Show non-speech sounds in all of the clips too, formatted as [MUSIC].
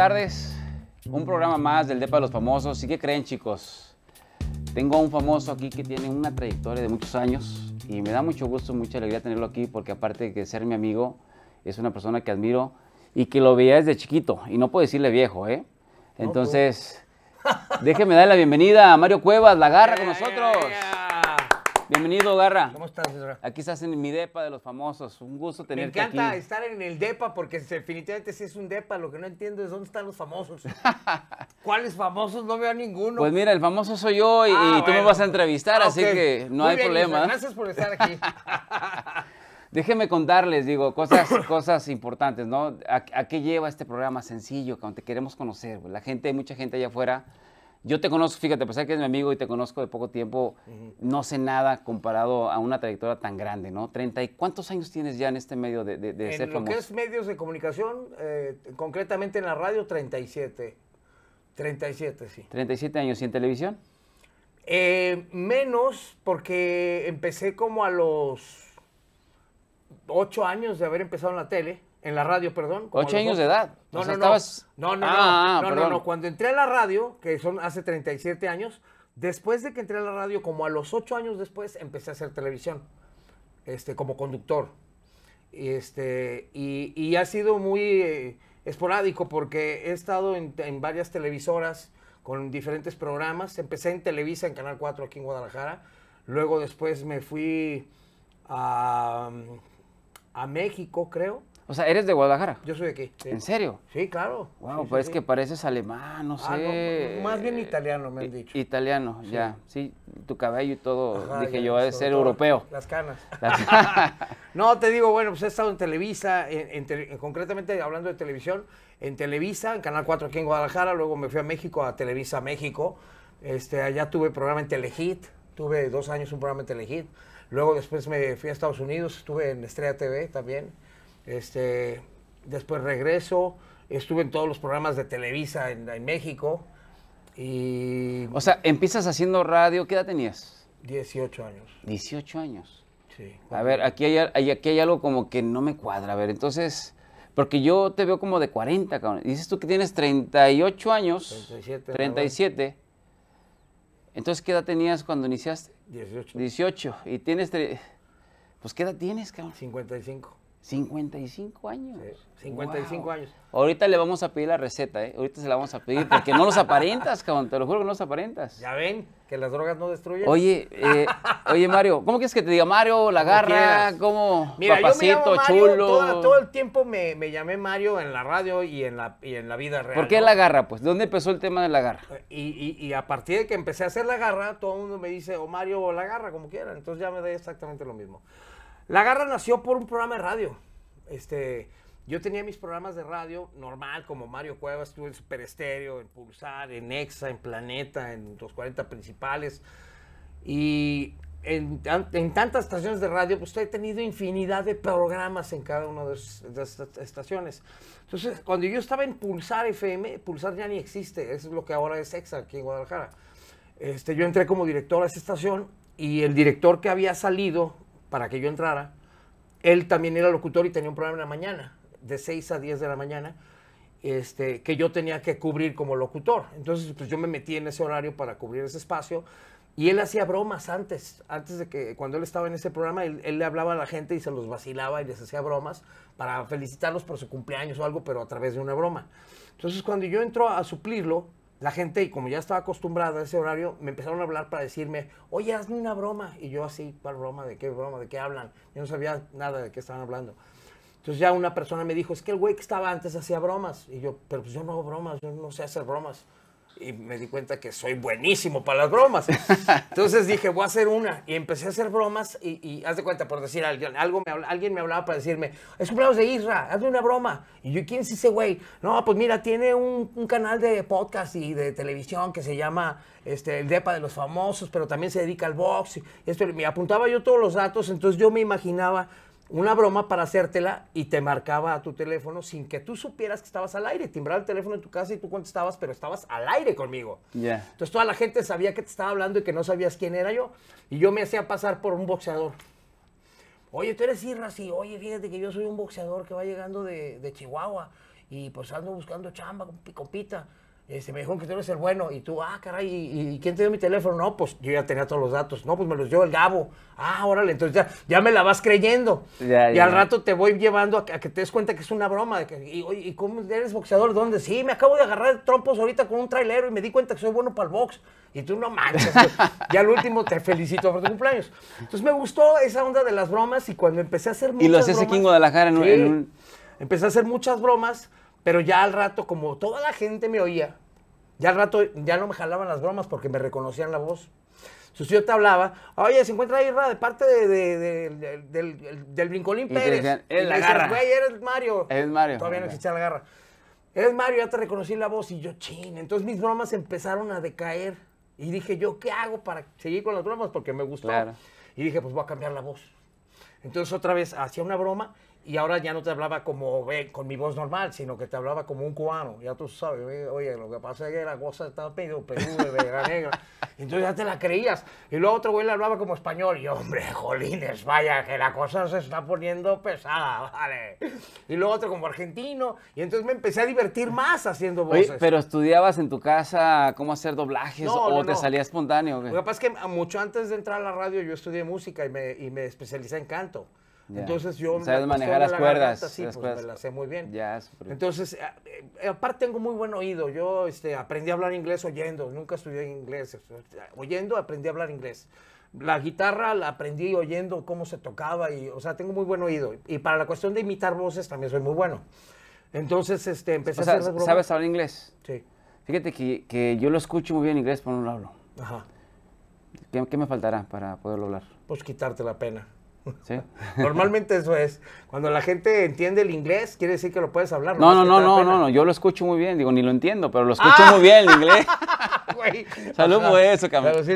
tardes. Un programa más del Depa de los Famosos. Sí que creen, chicos? Tengo un famoso aquí que tiene una trayectoria de muchos años y me da mucho gusto, mucha alegría tenerlo aquí porque aparte de ser mi amigo, es una persona que admiro y que lo veía desde chiquito y no puedo decirle viejo, ¿eh? Pues. Entonces, déjeme dar la bienvenida a Mario Cuevas, la garra con nosotros. Bienvenido, Garra. ¿Cómo estás, Ezra? Aquí estás en mi depa de los famosos. Un gusto tenerte aquí. Me encanta estar en el depa porque definitivamente sí es un depa. Lo que no entiendo es dónde están los famosos. [LAUGHS] ¿Cuáles famosos? No veo ninguno. Pues mira, el famoso soy yo y, ah, tú me vas a entrevistar, ah, así que no hay problema. Gracias por estar aquí. [LAUGHS] déjeme contarles, digo, cosas, [COUGHS] cosas importantes, ¿no? ¿A, qué lleva este programa sencillo? Cuando te queremos conocer, pues la gente, mucha gente allá afuera yo te conozco, fíjate, a pesar que es mi amigo y te conozco de poco tiempo, no sé nada comparado a una trayectoria tan grande, ¿no? 30 y cuántos años tienes ya en este medio de, de, de en ser lo que medios de comunicación, eh, concretamente en la radio, 37. 37, sí. 37 años. ¿Y en televisión? Eh, menos, porque empecé como a los 8 años de haber empezado en la tele en la radio, perdón. Ocho años de edad. No, no, no, ah, ah, no, no, no, cuando entré a la radio, que son hace 37 años, después de que entré a la radio, como a los ocho años después, empecé a hacer televisión, este, como conductor. Este, y, ha sido muy eh, esporádico porque he estado en, varias televisoras con diferentes programas. Empecé en Televisa, en Canal 4, aquí en Guadalajara. Luego después me fui a, a México, creo o sea, ¿eres de Guadalajara? Yo soy de aquí. ¿En serio? Sí, claro. Wow, pero pues es que pareces alemán, no ah, sé. más bien italiano, me han dicho. italiano, ya. Sí, tu cabello y todo, dije yo, ha de ser europeo. Las canas. [LAUGHS] [LAUGHS] no, te digo, bueno, pues he estado en Televisa, concretamente hablando de televisión, en Televisa, en Canal 4 aquí en Guadalajara, luego me fui a México, a Televisa México. Este, allá tuve programa en Telehit, tuve dos años un programa en Telehit. Luego después me fui a Estados Unidos, estuve en Estrella TV también. Este, después regreso, estuve en todos los programas de Televisa en, México. Y... O sea, empiezas haciendo radio, ¿qué edad tenías? 18 años. 18 años. Sí. A ver, aquí hay, aquí hay algo como que no me cuadra. A ver, entonces, porque yo te veo como de 40, cabrón. Dices tú que tienes 38 años. 37. 37. Entonces, ¿qué edad tenías cuando iniciaste? 18. 18. Y tienes... Pues, ¿qué edad tienes, cabrón? 55. 55 años. 55 años. Ahorita le vamos a pedir la receta, ¿eh? Ahorita se la vamos a pedir, porque no los aparentas, cabrón, te lo juro que no los aparentas. Ya ven, que las drogas no destruyen. Oye, eh, oye Mario, ¿cómo quieres que te diga Mario, la garra, cómo, papacito, chulo? Todo, todo, el tiempo me, me, llamé Mario en la radio y en la, y en la vida real. ¿Por qué la garra, pues? ¿Dónde empezó el tema de la garra? Y, y, y, a partir de que empecé a hacer la garra, todo el mundo me dice, o Mario o la garra, como quieran. Entonces ya me da exactamente lo mismo. La Garra nació por un programa de radio. Este, yo tenía mis programas de radio normal, como Mario Cuevas, tuve en Super Estéreo, en Pulsar, en Exa, en Planeta, en los 40 principales. Y en, tantas estaciones de radio, pues he tenido infinidad de programas en cada una de esas estaciones. Entonces, cuando yo estaba en Pulsar FM, Pulsar ya ni existe, eso es lo que ahora es Exa aquí en Guadalajara. Este, yo entré como director a esa estación y el director que había salido para que yo entrara. Él también era locutor y tenía un programa en la mañana, de 6 a 10 de la mañana, este, que yo tenía que cubrir como locutor. Entonces, pues yo me metí en ese horario para cubrir ese espacio. Y él hacía bromas antes, antes de que, cuando él estaba en ese programa, él, le hablaba a la gente y se los vacilaba y les hacía bromas para felicitarlos por su cumpleaños o algo, pero a través de una broma. Entonces, cuando yo entro a suplirlo, la gente, y como ya estaba acostumbrada a ese horario, me empezaron a hablar para decirme, oye, hazme una broma. Y yo así, para broma? ¿De qué broma? ¿De qué hablan? Yo no sabía nada de qué estaban hablando. Entonces ya una persona me dijo, es que el güey que estaba antes hacía bromas. Y yo, pero pues yo no hago bromas, yo no sé hacer bromas y me di cuenta que soy buenísimo para las bromas. [LAUGHS] Entonces dije, voy a hacer una. Y empecé a hacer bromas y, haz de cuenta, por decir alguien, algo me, alguien me hablaba para decirme, es cumpleaños de Isra, hazme una broma. Y yo, ¿quién es ese güey? No, pues mira, tiene un, canal de podcast y de televisión que se llama este, El Depa de los Famosos, pero también se dedica al box. Y esto, me apuntaba yo todos los datos, entonces yo me imaginaba una broma para hacértela y te marcaba a tu teléfono sin que tú supieras que estabas al aire. Timbraba el teléfono en tu casa y tú contestabas, pero estabas al aire conmigo. Entonces toda la gente sabía que te estaba hablando y que no sabías quién era yo. Y yo me hacía pasar por un boxeador. Oye, tú eres Irra, sí. Oye, fíjate que yo soy un boxeador que va llegando de, Chihuahua y pues ando buscando chamba, con picopita se este, me dijo que tú eres el bueno. Y tú, ah, caray, ¿y, quién te dio mi teléfono? No, pues yo ya tenía todos los datos. No, pues me los dio el Gabo. Ah, órale, entonces ya, me la vas creyendo. y al rato te voy llevando a, que te des cuenta que es una broma. y, y, cómo eres boxeador? ¿Dónde? Sí, me acabo de agarrar trompos ahorita con un trailero y me di cuenta que soy bueno para el box. Y tú no manches. [LAUGHS] y al último te felicito por tu cumpleaños. Entonces me gustó esa onda de las bromas y cuando empecé a hacer muchas Y lo haces aquí en Guadalajara Empecé a hacer muchas bromas pero ya al rato, como toda la gente me oía, ya al rato ya no me jalaban las bromas porque me reconocían la voz. Su yo te hablaba, oye, se encuentra ahí de parte del, del, del Brincolín Pérez. Decían, la garra. Güey, eres Mario. Es Mario. Todavía no existía la garra. Eres Mario, ya te reconocí la voz. Y yo, chin. Entonces mis bromas empezaron a decaer. Y dije, ¿yo qué hago para seguir con las bromas? Porque me gustó. Y dije, pues voy a cambiar la voz. Entonces otra vez hacía una broma y ahora ya no te hablaba como con mi voz normal, sino que te hablaba como un cubano. Ya tú sabes, oye, lo que pasa es que la cosa estaba medio peluda, negra, negra. Entonces ya te la creías. Y luego otro güey le hablaba como español. Y hombre, jolines, vaya, que la cosa se está poniendo pesada, vale. Y luego otro como argentino. Y entonces me empecé a divertir más haciendo voces. Oye, pero estudiabas en tu casa cómo hacer doblajes o te salía espontáneo. Lo que pasa es que mucho antes de entrar a la radio yo estudié música y me, y me especialicé en canto. Entonces yo... Sabes manejar las cuerdas. sí, pues me las sé muy bien. Entonces, eh, aparte tengo muy buen oído. Yo este, aprendí a hablar inglés oyendo, nunca estudié inglés. Oyendo aprendí a hablar inglés. La guitarra la aprendí oyendo cómo se tocaba y, o sea, tengo muy buen oído. Y para la cuestión de imitar voces también soy muy bueno. Entonces, este, empecé a hacer... ¿Sabes hablar inglés? Sí. Fíjate que, yo lo escucho muy bien inglés, pero no lo hablo. Ajá. ¿Qué, me faltará para poderlo hablar? Pues quitarte la pena. [LAUGHS] Normalmente eso es. Cuando la gente entiende el inglés, quiere decir que lo puedes hablar. No, no, no, no, no, yo lo escucho muy bien. Digo, ni lo entiendo, pero lo escucho ah. muy bien el inglés. [LAUGHS] [LAUGHS] Saludos por eso, cabrón.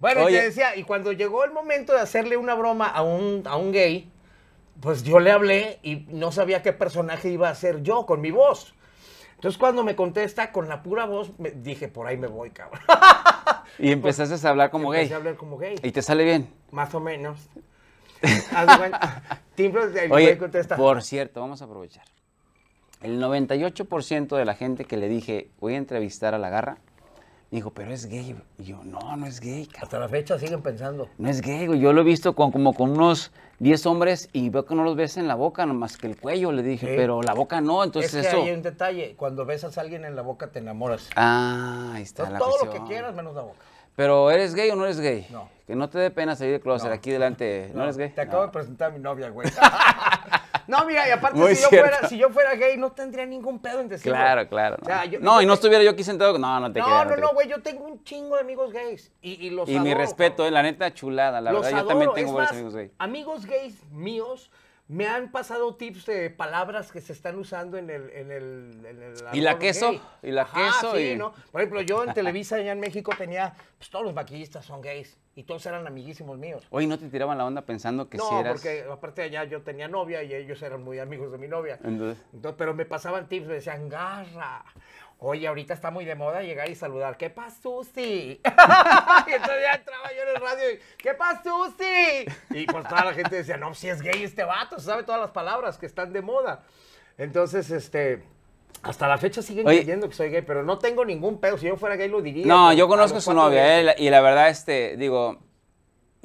Bueno, yo decía, y cuando llegó el momento de hacerle una broma a un, a un gay, pues yo le hablé y no sabía qué personaje iba a ser yo con mi voz. Entonces cuando me contesta con la pura voz, me dije, por ahí me voy, cabrón. Y empezaste a hablar como gay. Y te sale bien. Más o menos. Por cierto, vamos a aprovechar. El 98% de la gente que le dije, voy a entrevistar a la garra, dijo, pero es gay. Y yo, no, no es gay. Hasta la fecha siguen pensando. No es gay, Yo lo he visto con, como con unos 10 hombres y veo que no los ves en la boca, Más que el cuello, le dije, pero la boca no. Entonces es que hay un detalle. Cuando besas a alguien en la boca te enamoras. Ah, ahí está. la todo lo que quieras menos la boca. Pero ¿eres gay o no eres gay? No. Que no te dé pena salir de closet aquí delante. ¿No, eres gay? Te acabo de presentar a mi novia, güey. [LAUGHS] no, mira, y aparte, si yo, fuera, si yo fuera gay, no tendría ningún pedo en decirlo. Claro, claro. no, y no estuviera yo aquí sentado. No, no te No, no, no, güey, yo tengo un chingo de amigos gays. Y, y los Y mi respeto, eh, la neta chulada, la verdad. Yo también tengo varios amigos gays. Amigos gays míos me han pasado tips de palabras que se están usando en el... En el, en el ¿Y la queso? ¿Y la queso? Sí, ¿no? Por ejemplo, yo en [LAUGHS] Televisa allá en México tenía... Pues todos los maquillistas son gays y todos eran amiguísimos míos. Oye, ¿no te tiraban la onda pensando que no, si eras...? No, porque aparte allá yo tenía novia y ellos eran muy amigos de mi novia. Entonces pero me pasaban tips, me decían, garra, Oye, ahorita está muy de moda llegar y saludar. ¿Qué pasa, Susi? [LAUGHS] y entonces ya entraba yo en el radio y, ¿qué pasa, Susi? Y pues toda la gente decía, no, si es gay este vato, sabe todas las palabras que están de moda. Entonces, este, hasta la fecha siguen creyendo que soy gay, pero no tengo ningún pedo. Si yo fuera gay lo diría. No, yo conozco a su novia, eh, y la verdad, este, digo,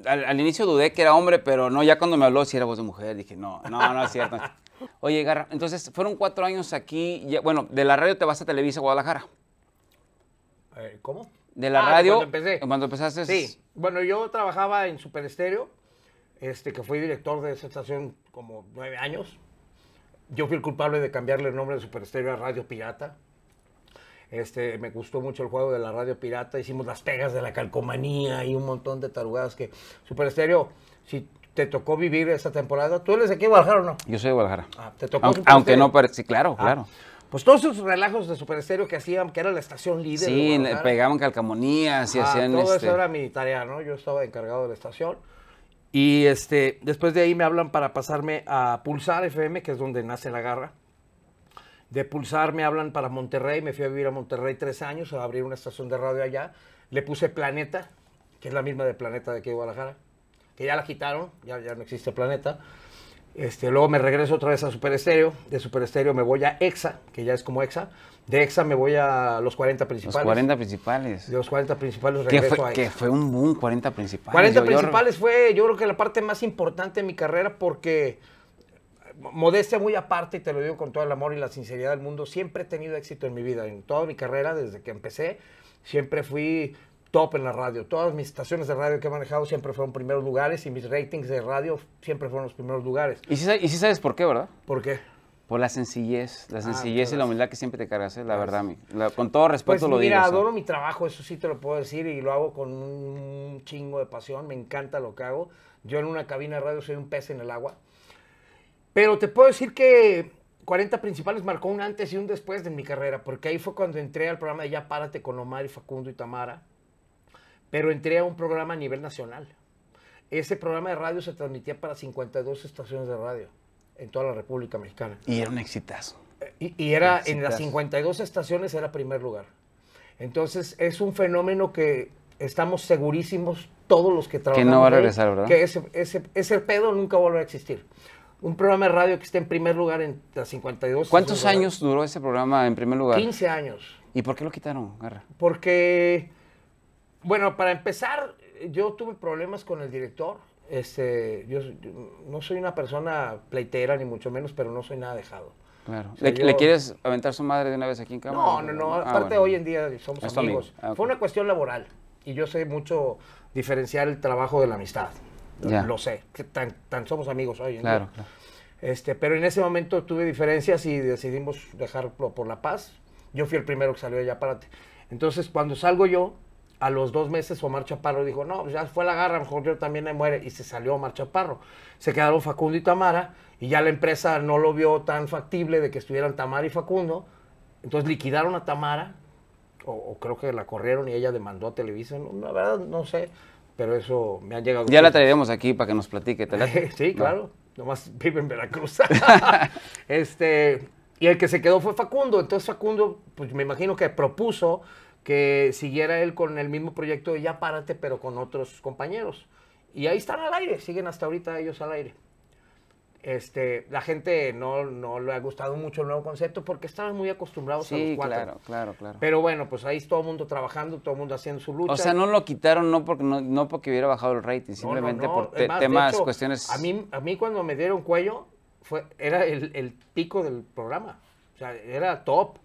al, inicio dudé que era hombre, pero no, ya cuando me habló si era voz de mujer, dije, no, no, no es cierto. [LAUGHS] Oye, Garra, entonces fueron cuatro años aquí, bueno, de la radio te vas a Televisa Guadalajara. Eh, ¿Cómo? De la ah, radio. Cuando empecé. Cuando empezaste. Sí. Bueno, yo trabajaba en Super Estéreo, este, que fui director de esa estación como nueve años. Yo fui el culpable de cambiarle el nombre de Super Estéreo a Radio Pirata. Este, me gustó mucho el juego de la radio pirata. Hicimos las pegas de la calcomanía y un montón de tarugadas que Super Estéreo, si te tocó vivir esta temporada, ¿tú eres de aquí de Guadalajara o no? Yo soy de Guadalajara. Ah, te tocó. Aunque, no, pero sí, claro, ah, claro. Pues todos esos relajos de Super Estéreo que hacían, que era la estación líder. Sí, pegaban calcomanías y ah, hacían. Todo eso este era mi tarea, ¿no? Yo estaba encargado de la estación. Y este, después de ahí me hablan para pasarme a Pulsar FM, que es donde nace la garra de Pulsar me hablan para Monterrey, me fui a vivir a Monterrey tres años, a abrir una estación de radio allá. Le puse Planeta, que es la misma de Planeta de aquí de Guadalajara, que ya la quitaron, ya, ya no existe Planeta. Este, luego me regreso otra vez a Super de Super me voy a EXA, que ya es como EXA. De EXA me voy a los 40 principales. Los 40 principales. De los 40 principales regreso a EXA. Que fue un boom, 40 principales. 40 principales fue, yo creo que la parte más importante de mi carrera porque modestia muy aparte, y te lo digo con todo el amor y la sinceridad del mundo, siempre he tenido éxito en mi vida, en toda mi carrera, desde que empecé, siempre fui top en la radio. Todas mis estaciones de radio que he manejado siempre fueron primeros lugares y mis ratings de radio siempre fueron los primeros lugares. Y si y sabes por qué, ¿verdad? ¿Por qué? Por la sencillez, la ah, sencillez y la humildad que siempre te cargas, la verdad, mi, con todo pues respeto lo mira, digo. Mira, adoro mi trabajo, eso sí te lo puedo decir y lo hago con un chingo de pasión, me encanta lo que hago. Yo en una cabina de radio soy un pez en el agua. Pero te puedo decir que 40 principales marcó un antes y un después de mi carrera, porque ahí fue cuando entré al programa de Ya Párate con Omar y Facundo y Tamara, pero entré a un programa a nivel nacional. Ese programa de radio se transmitía para 52 estaciones de radio en toda la República Mexicana. Y era un exitazo. Y, y era en las 52 estaciones era primer lugar. Entonces es un fenómeno que estamos segurísimos todos los que trabajamos. Que no va a regresar, ¿verdad? Que ese, ese, ese pedo nunca volverá a existir un programa de radio que está en primer lugar en las 52. ¿Cuántos años duró ese programa en primer lugar? 15 años. ¿Y por qué lo quitaron, Garra? Porque, bueno, para empezar, yo tuve problemas con el director. Este, yo, no soy una persona pleitera, ni mucho menos, pero no soy nada dejado. Claro. ¿Le, quieres aventar su madre de una vez aquí en cámara? No, no, no. Ah, Aparte, hoy en día somos amigos. Ah, Fue una cuestión laboral y yo sé mucho diferenciar el trabajo de la amistad. Lo sé, que tan, somos amigos hoy. Claro, Este, pero en ese momento tuve diferencias y decidimos dejarlo por la paz. Yo fui el primero que salió de allá, ti Entonces, cuando salgo yo, a los dos meses Omar Chaparro dijo, no, ya fue la garra, mejor yo también me muere. Y se salió Omar Chaparro. Se quedaron Facundo y Tamara y ya la empresa no lo vio tan factible de que estuvieran Tamara y Facundo. Entonces liquidaron a Tamara, o, creo que la corrieron y ella demandó a Televisa, no, verdad no sé pero eso me ha llegado. Ya la traeremos aquí para que nos platique. ¿te [LAUGHS] sí, claro. Nomás vive en Veracruz. [LAUGHS] [LAUGHS] este, y el que se quedó fue Facundo. Entonces Facundo, pues me imagino que propuso que siguiera él con el mismo proyecto de Ya Párate, pero con otros compañeros. Y ahí están al aire, siguen hasta ahorita ellos al aire este, la gente no, no le ha gustado mucho el nuevo concepto porque estaban muy acostumbrados a los cuatro. Claro, claro, claro. Pero bueno, pues ahí todo el mundo trabajando, todo el mundo haciendo su lucha. O sea, no lo quitaron no porque, no, porque hubiera bajado el rating, simplemente por temas, cuestiones. A mí, a mí cuando me dieron cuello fue, era el, el pico del programa. O sea, era top.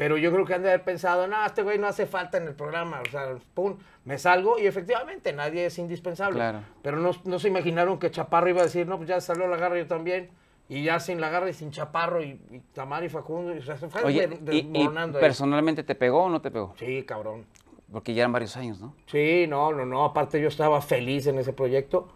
Pero yo creo que han de haber pensado, no, este güey no hace falta en el programa. O sea, pum, me salgo y efectivamente nadie es indispensable. Claro. Pero no, se imaginaron que Chaparro iba a decir, no, pues ya salió la garra yo también. Y ya sin la garra y sin Chaparro y, Tamar y Facundo. Y, se fue ¿Personalmente te pegó o no te pegó? Sí, cabrón. Porque ya eran varios años, ¿no? Sí, no, no, no. Aparte yo estaba feliz en ese proyecto.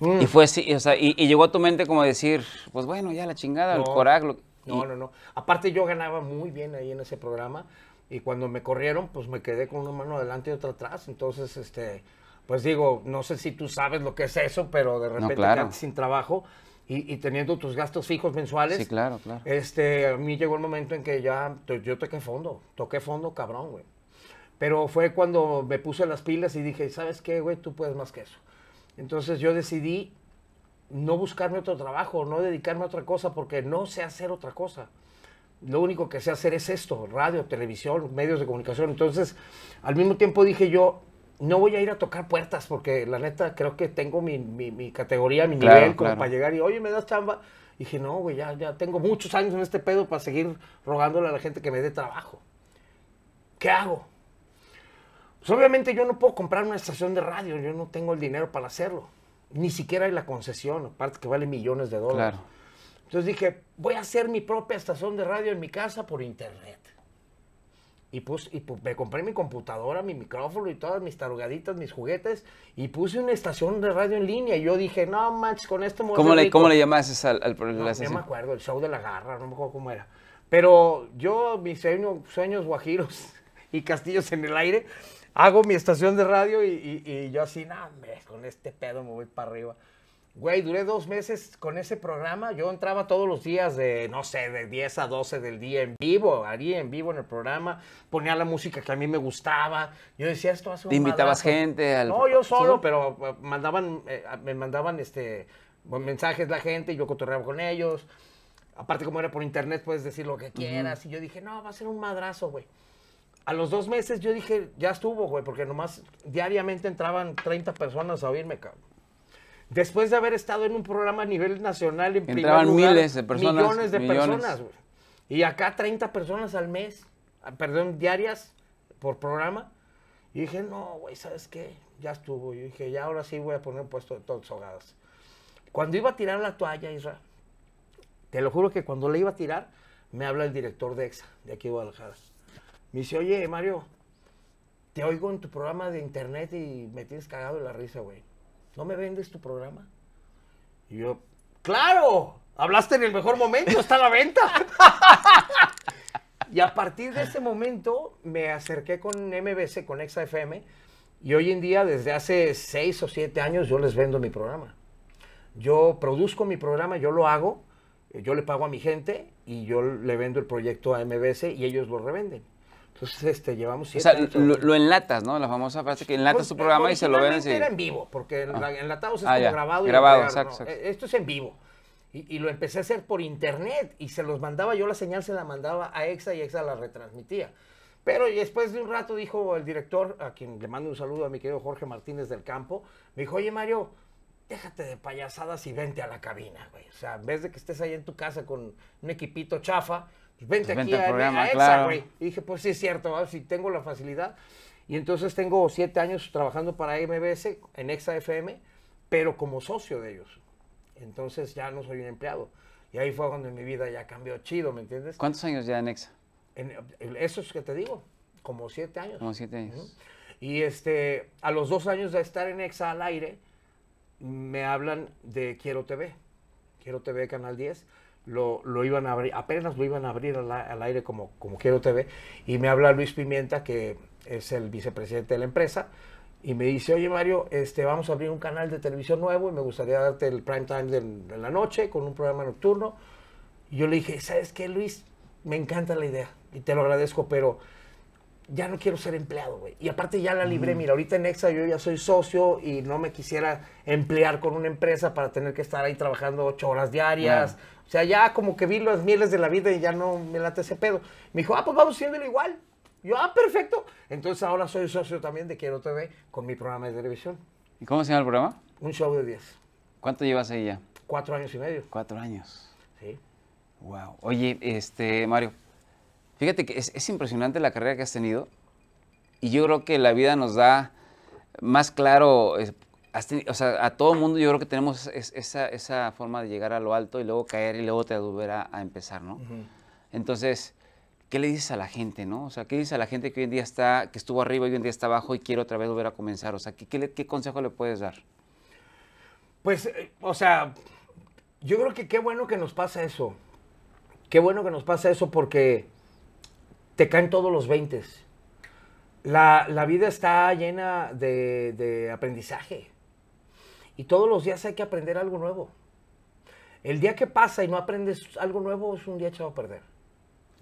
Y fue así, o sea, y, llegó a tu mente como decir, pues bueno, ya la chingada, el coraje. No, no, no. Aparte yo ganaba muy bien ahí en ese programa y cuando me corrieron, pues me quedé con una mano adelante y otra atrás. Entonces, este, pues digo, no sé si tú sabes lo que es eso, pero de repente sin trabajo y, y, teniendo tus gastos fijos mensuales. Sí, claro, claro. Este, a mí llegó el momento en que ya yo toqué fondo, toqué fondo cabrón, güey. Pero fue cuando me puse las pilas y dije, ¿sabes qué, güey? Tú puedes más que eso. Entonces yo decidí no buscarme otro trabajo, no dedicarme a otra cosa, porque no sé hacer otra cosa. Lo único que sé hacer es esto, radio, televisión, medios de comunicación. Entonces, al mismo tiempo dije yo, no voy a ir a tocar puertas, porque la neta creo que tengo mi, mi, categoría, mi nivel como para llegar y, oye, ¿me das chamba? Y dije, no, güey, ya, ya tengo muchos años en este pedo para seguir rogándole a la gente que me dé trabajo. ¿Qué hago? Pues obviamente yo no puedo comprar una estación de radio, yo no tengo el dinero para hacerlo ni siquiera hay la concesión, aparte que vale millones de dólares. Entonces dije, voy a hacer mi propia estación de radio en mi casa por internet. Y, y me compré mi computadora, mi micrófono y todas mis tarugaditas, mis juguetes, y puse una estación de radio en línea. Y yo dije, no manches, con este ¿Cómo le, ¿Cómo le llamas al, programa no, la me acuerdo, el show de la garra, no me acuerdo cómo era. Pero yo, mis sueños, sueños guajiros [LAUGHS] y castillos en el aire, hago mi estación de radio y, y, yo así, nada con este pedo me voy para arriba. Güey, duré dos meses con ese programa. Yo entraba todos los días de, no sé, de 10 a 12 del día en vivo. Haría en vivo en el programa. Ponía la música que a mí me gustaba. Yo decía, esto hace un ¿Te invitabas gente? Al... No, yo solo, pero eh, mandaban, eh, me mandaban este, mensajes la gente y yo cotorreaba con ellos. Aparte, como era por internet, puedes decir lo que quieras. Y yo dije, no, va a ser un madrazo, güey a los dos meses yo dije, ya estuvo, güey, porque nomás diariamente entraban 30 personas a oírme, cabrón. Después de haber estado en un programa a nivel nacional, en Entraban miles de personas. Millones de personas, güey. Y acá 30 personas al mes, ah, perdón, diarias por programa. Y dije, no, güey, ¿sabes qué? Ya estuvo. Yo dije, ya ahora sí voy a poner un puesto de todos hogados. Cuando iba a tirar la toalla, Israel, te lo juro que cuando la iba a tirar, me habla el director de EXA, de aquí de Guadalajara me dice, oye, Mario, te oigo en tu programa de internet y me tienes cagado de la risa, güey. ¿No me vendes tu programa? Y yo, claro, hablaste en el mejor momento, está la venta. [LAUGHS] y a partir de ese momento me acerqué con MBC, con ExaFM, y hoy en día, desde hace seis o siete años, yo les vendo mi programa. Yo produzco mi programa, yo lo hago, yo le pago a mi gente y yo le vendo el proyecto a MBC y ellos lo revenden. Entonces, este, llevamos O sea, lo, enlatas, ¿no? La famosa frase que enlatas pues, tu programa y se lo ven. era en vivo, porque ah. enlatados es ah, como grabado. Y grabado, exacto, e, Esto es en vivo. Y, y, lo empecé a hacer por internet y se los mandaba, yo la señal se la mandaba a Exa y Exa la retransmitía. Pero después de un rato dijo el director, a quien le mando un saludo a mi querido Jorge Martínez del Campo, me dijo, oye Mario, déjate de payasadas y vente a la cabina, güey. O sea, en vez de que estés ahí en tu casa con un equipito chafa, pues, pues vente, aquí programa, Y dije, pues sí es cierto, ah, si tengo la facilidad. Y entonces tengo siete años trabajando para MBS en EXA FM, pero como socio de ellos. Entonces ya no soy un empleado. Y ahí fue cuando mi vida ya cambió chido, ¿me entiendes? ¿Cuántos años ya en EXA? eso es que te digo, como siete años. Como siete años. Y este, a los dos años de estar en EXA al aire, me hablan de Quiero TV, Quiero TV Canal 10 lo, lo, iban a abrir, apenas lo iban a abrir al, aire como, como Quiero TV, y me habla Luis Pimienta, que es el vicepresidente de la empresa, y me dice, oye Mario, este, vamos a abrir un canal de televisión nuevo y me gustaría darte el prime time de, la noche con un programa nocturno. yo le dije, ¿sabes qué, Luis? Me encanta la idea y te lo agradezco, pero ya no quiero ser empleado, güey. Y aparte ya la libré. Mira, ahorita en Exa yo ya soy socio y no me quisiera emplear con una empresa para tener que estar ahí trabajando ocho horas diarias. O sea, ya como que vi los mieles de la vida y ya no me late ese pedo. Me dijo, ah, pues vamos haciéndolo igual. Yo, ah, perfecto. Entonces ahora soy socio también de Quiero TV con mi programa de televisión. ¿Y cómo se llama el programa? Un show de 10. ¿Cuánto llevas ahí ya? Cuatro años y medio. Cuatro años. Sí. Wow. Oye, este, Mario, Fíjate que es, impresionante la carrera que has tenido y yo creo que la vida nos da más claro, o sea, a todo el mundo yo creo que tenemos esa, forma de llegar a lo alto y luego caer y luego te volver a, empezar, ¿no? Entonces, ¿qué le dices a la gente, no? O sea, ¿qué dices a la gente que hoy en día está, que estuvo arriba y hoy en día está abajo y quiere otra vez volver a comenzar? O sea, ¿qué, qué, consejo le puedes dar? Pues, eh, o sea, yo creo que qué bueno que nos pasa eso. Qué bueno que nos pasa eso porque te caen todos los 20. La, vida está llena de, aprendizaje. Y todos los días hay que aprender algo nuevo. El día que pasa y no aprendes algo nuevo es un día echado a perder.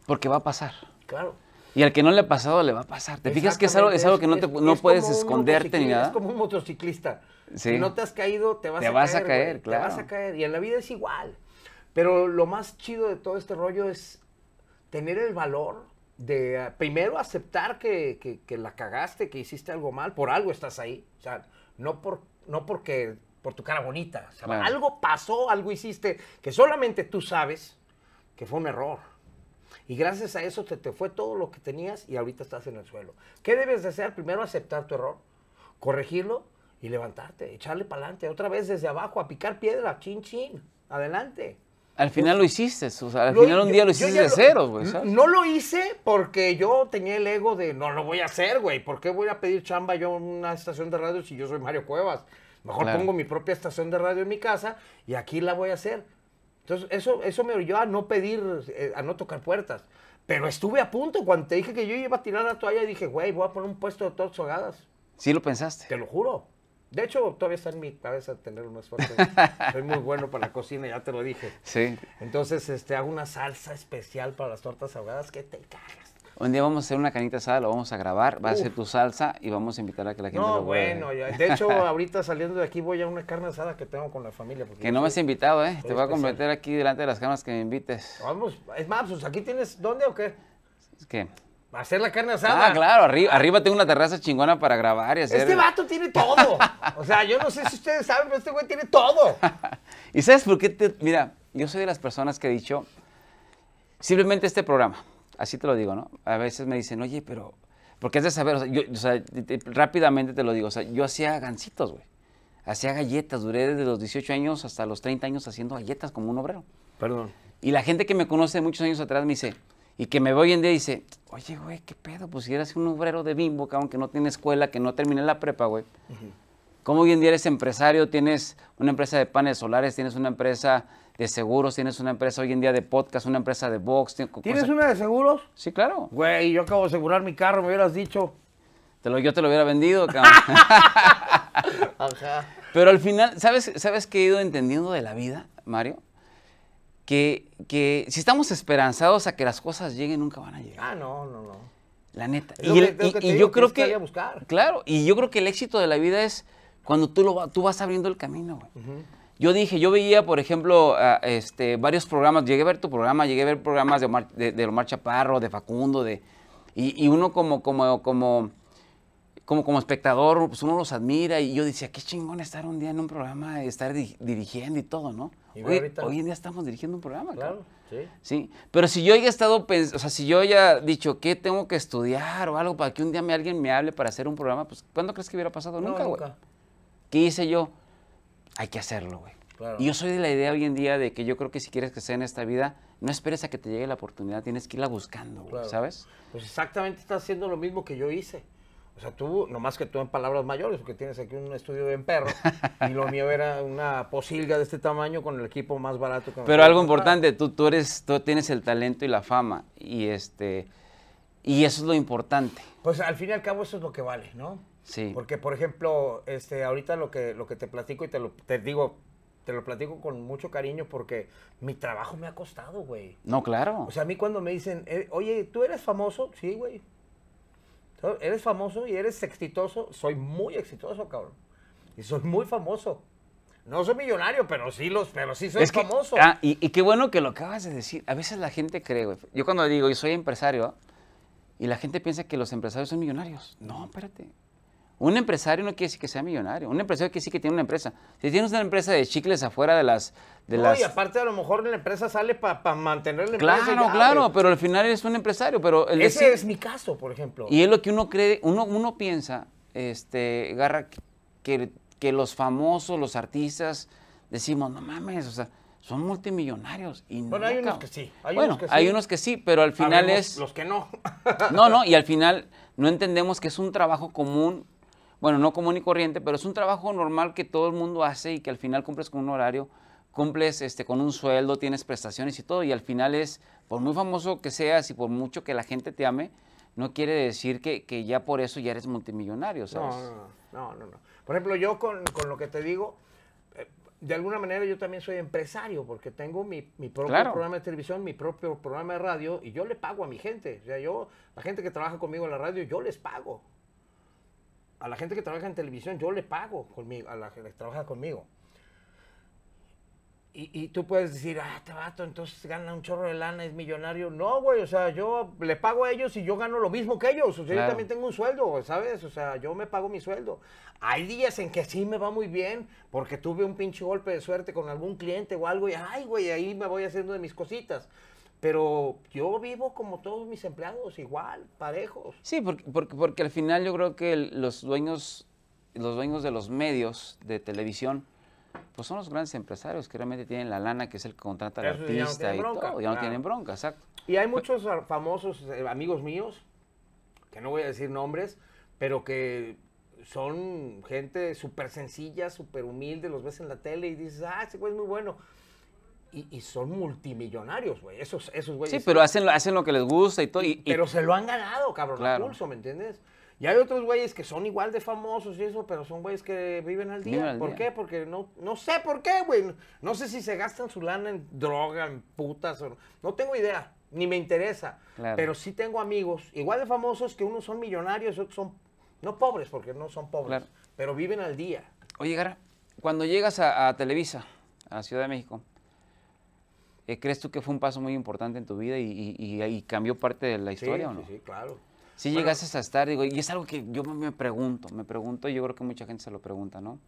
Porque va a pasar. Claro. Y al que no le ha pasado, le va a pasar. ¿Te fijas que es algo, es algo que no, puedes esconderte ni nada? Es como un motociclista. Si no te has caído, te vas, a caer. te vas a caer. claro. Te vas a caer. Y en la vida es igual. Pero lo más chido de todo este rollo es tener el valor de eh, primero aceptar que, la cagaste, que hiciste algo mal, por algo estás ahí. O sea, no, por, no porque por tu cara bonita. Algo pasó, algo hiciste que solamente tú sabes que fue un error. Y gracias a eso te, te fue todo lo que tenías y ahorita estás en el suelo. ¿Qué debes de hacer? Primero aceptar tu error, corregirlo y levantarte, echarle para adelante, otra vez desde abajo, a picar piedra, chin chin, adelante. Al final lo hiciste, o sea, al final un día lo hiciste de cero, güey. No lo hice porque yo tenía el ego de no lo voy a hacer, güey. ¿Por qué voy a pedir chamba yo en una estación de radio si yo soy Mario Cuevas? Mejor pongo mi propia estación de radio en mi casa y aquí la voy a hacer. Entonces, eso, eso me orilló a no pedir, eh, a no tocar puertas. Pero estuve a punto. Cuando te dije que yo iba a tirar la toalla, y dije, güey, voy a poner un puesto de tortas hogadas. Sí lo pensaste. Te lo juro. De hecho, todavía está en mi cabeza tener una esfuerzo. [LAUGHS] Soy muy bueno para la cocina, ya te lo dije. Sí. Entonces, este, hago una salsa especial para las tortas ahogadas que te cagas. Un día vamos a hacer una canita asada, lo vamos a grabar, va a ser tu salsa y vamos a invitar a que la gente no, bueno, de hecho [LAUGHS] ahorita saliendo de aquí voy a una carne asada que tengo con la familia. Porque que no me has invitado, ¿eh? Te voy a comprometer aquí delante de las cámaras que me invites. Vamos, es más, pues, aquí tienes, ¿dónde o qué? ¿Qué? a Hacer la carne asada. Ah, claro, arriba, arriba tengo una terraza chingona para grabar y hacer. Este vato tiene todo. [LAUGHS] O sea, yo no sé si ustedes saben, pero este güey tiene todo. [LAUGHS] ¿Y sabes por qué te.? Mira, yo soy de las personas que he dicho. Simplemente este programa, así te lo digo, ¿no? A veces me dicen, oye, pero. Porque es de saber, o sea, rápidamente te lo digo, o sea, yo hacía gancitos, güey. Hacía galletas, duré desde los 18 años hasta los 30 años haciendo galletas como un obrero. Perdón. Y la gente que me conoce muchos años atrás me dice, y que me ve hoy en día y dice, oye, güey, ¿qué pedo? Pues si eras un obrero de bimbo, cabrón, que no tiene escuela, que no terminé la prepa, güey. ¿Cómo hoy en día eres empresario? Tienes una empresa de panes solares, tienes una empresa de seguros, tienes una empresa hoy en día de podcast, una empresa de box. Tienes, una de seguros? Sí, claro. Güey, yo acabo de asegurar mi carro, me hubieras dicho. yo te lo hubiera vendido, cabrón. [LAUGHS] Ajá. Pero al final, ¿sabes, ¿sabes qué he ido entendiendo de la vida, Mario? que, si estamos esperanzados a que las cosas lleguen, nunca van a llegar. Ah, no, no, no. La neta. Y, yo creo que... Buscar. Claro, y yo creo que el éxito de la vida es cuando tú, lo, tú vas abriendo el camino, güey. Yo dije, yo veía, por ejemplo, este, varios programas, llegué a ver tu programa, llegué a ver programas de Omar, de, de Omar Chaparro, de Facundo, de, y, uno como, como, como, como, como espectador, pues uno los admira, y yo decía, qué chingón estar un día en un programa, estar dirigiendo y todo, ¿no? Hoy, en día estamos dirigiendo un programa. Claro, sí. pero si yo haya estado pensando, o sea, si yo haya dicho que tengo que estudiar o algo para que un día me, alguien me hable para hacer un programa, pues ¿cuándo crees que hubiera pasado? nunca, güey. ¿Qué hice yo? Hay que hacerlo, güey. Y yo soy de la idea hoy en día de que yo creo que si quieres que sea en esta vida, no esperes a que te llegue la oportunidad, tienes que irla buscando, ¿sabes? Pues exactamente está haciendo lo mismo que yo hice. O sea, tú, nomás que tú en palabras mayores, porque tienes aquí un estudio de perro, y lo mío era una posilga de este tamaño con el equipo más barato. Que Pero algo importante, tú, tú, eres, tú tienes el talento y la fama, y, este, y eso es lo importante. Pues al fin y al cabo eso es lo que vale, ¿no? Sí. Porque, por ejemplo, este, ahorita lo que, lo que te platico y te, lo, te digo, te lo platico con mucho cariño porque mi trabajo me ha costado, güey. No, claro. O sea, a mí cuando me dicen, eh, oye, ¿tú eres famoso? Sí, güey eres famoso y eres exitoso. Soy muy exitoso, cabrón. Y soy muy famoso. No soy millonario, pero sí los, pero sí soy es famoso. Ah, y, qué bueno que lo acabas de decir. A veces la gente cree, güey. Yo cuando digo, yo soy empresario, y la gente piensa que los empresarios son millonarios. No, espérate. Un empresario no quiere decir que sea millonario. Un empresario quiere decir que tiene una empresa. Si tienes una empresa de chicles afuera de las... De y aparte a lo mejor la empresa sale para mantener la claro, Claro, claro, pero al final eres un empresario. Pero Ese es mi caso, por ejemplo. Y es lo que uno cree, uno, uno piensa, este, Garra, que, los famosos, los artistas, decimos, no mames, o sea, son multimillonarios. bueno, hay unos que sí. Hay bueno, unos que hay unos que sí, pero al final es... Los que no. no, no, [LAUGHS] y al final no entendemos que es un trabajo común bueno, no común y corriente, pero es un trabajo normal que todo el mundo hace y que al final cumples con un horario, cumples este, con un sueldo, tienes prestaciones y todo, y al final es, por muy famoso que seas y por mucho que la gente te ame, no quiere decir que, ya por eso ya eres multimillonario, ¿sabes? No, no, no. Por ejemplo, yo con, lo que te digo, eh, de alguna manera yo también soy empresario porque tengo mi, mi propio programa de televisión, mi propio programa de radio y yo le pago a mi gente. O sea, yo, la gente que trabaja conmigo en la radio, yo les pago a la gente que trabaja en televisión, yo le pago conmigo, a la que trabaja conmigo. Y, y, tú puedes decir, ah, te este vato, entonces gana un chorro de lana, es millonario. No, güey, o sea, yo le pago a ellos y yo gano lo mismo que ellos. O sea, yo también tengo un sueldo, ¿sabes? O sea, yo me pago mi sueldo. Hay días en que sí me va muy bien porque tuve un pinche golpe de suerte con algún cliente o algo y, ay, güey, ahí me voy haciendo de mis cositas. Pero yo vivo como todos mis empleados, igual, parejos. Sí, porque, porque, al final yo creo que los dueños, los dueños de los medios de televisión, pues son los grandes empresarios que realmente tienen la lana, que es el que contrata al artista y todo, ya no tienen bronca, exacto. Y hay muchos famosos eh, amigos míos, que no voy a decir nombres, pero que son gente súper sencilla, súper humilde, los ves en la tele y dices, ah, ese güey es muy bueno y, son multimillonarios, güey. Esos, esos güeyes. Sí, pero hacen, hacen lo que les gusta y todo. pero se lo han ganado, cabrón, el pulso, ¿me entiendes? Y hay otros güeyes que son igual de famosos y eso, pero son güeyes que viven al día. ¿Por qué? Porque no, no sé por qué, güey. No sé si se gastan su lana en droga, en putas. no. tengo idea, ni me interesa. Pero sí tengo amigos, igual de famosos, que unos son millonarios, otros son, no pobres, porque no son pobres, pero viven al día. Oye, Gara, cuando llegas a, a Televisa, a Ciudad de México, ¿Crees tú que fue un paso muy importante en tu vida y, y, cambió parte de la historia o no? Sí, sí, claro. Si llegases a estar, digo, y es algo que yo me pregunto, me pregunto y yo creo que mucha gente se lo pregunta, ¿no?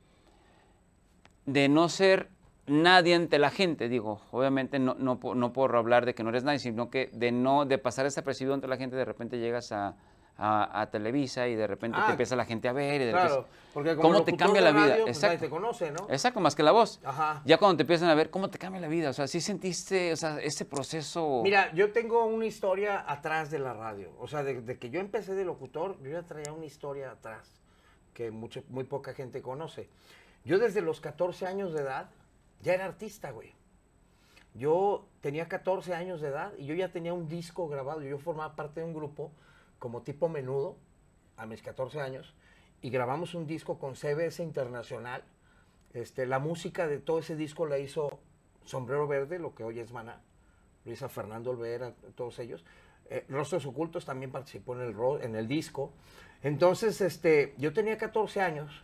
De no ser nadie ante la gente, digo, obviamente no, no, no puedo hablar de que no eres nadie, sino que de no, de pasar desapercibido ante la gente, de repente llegas a, a, Televisa y de repente te ah, empieza la gente a ver. Y de claro, porque ¿Cómo te cambia la vida? Pues, Exacto. te conoce, ¿no? Exacto, más que la voz. Ajá. Ya cuando te empiezan a ver, ¿cómo te cambia la vida? O sea, sí sentiste, o sea, ese proceso. Mira, yo tengo una historia atrás de la radio. O sea, desde que yo empecé de locutor, yo ya traía una historia atrás que muy poca gente conoce. Yo desde los 14 años de edad ya era artista, güey. Yo tenía 14 años de edad y yo ya tenía un disco grabado. Yo formaba parte de un grupo como tipo menudo a mis 14 años y grabamos un disco con CBS Internacional. Este, la música de todo ese disco la hizo Sombrero Verde, lo que hoy es Maná, Luisa Fernando Olvera, todos ellos. Eh, Rostros Ocultos también participó en el, en el disco. Entonces, este, yo tenía 14 años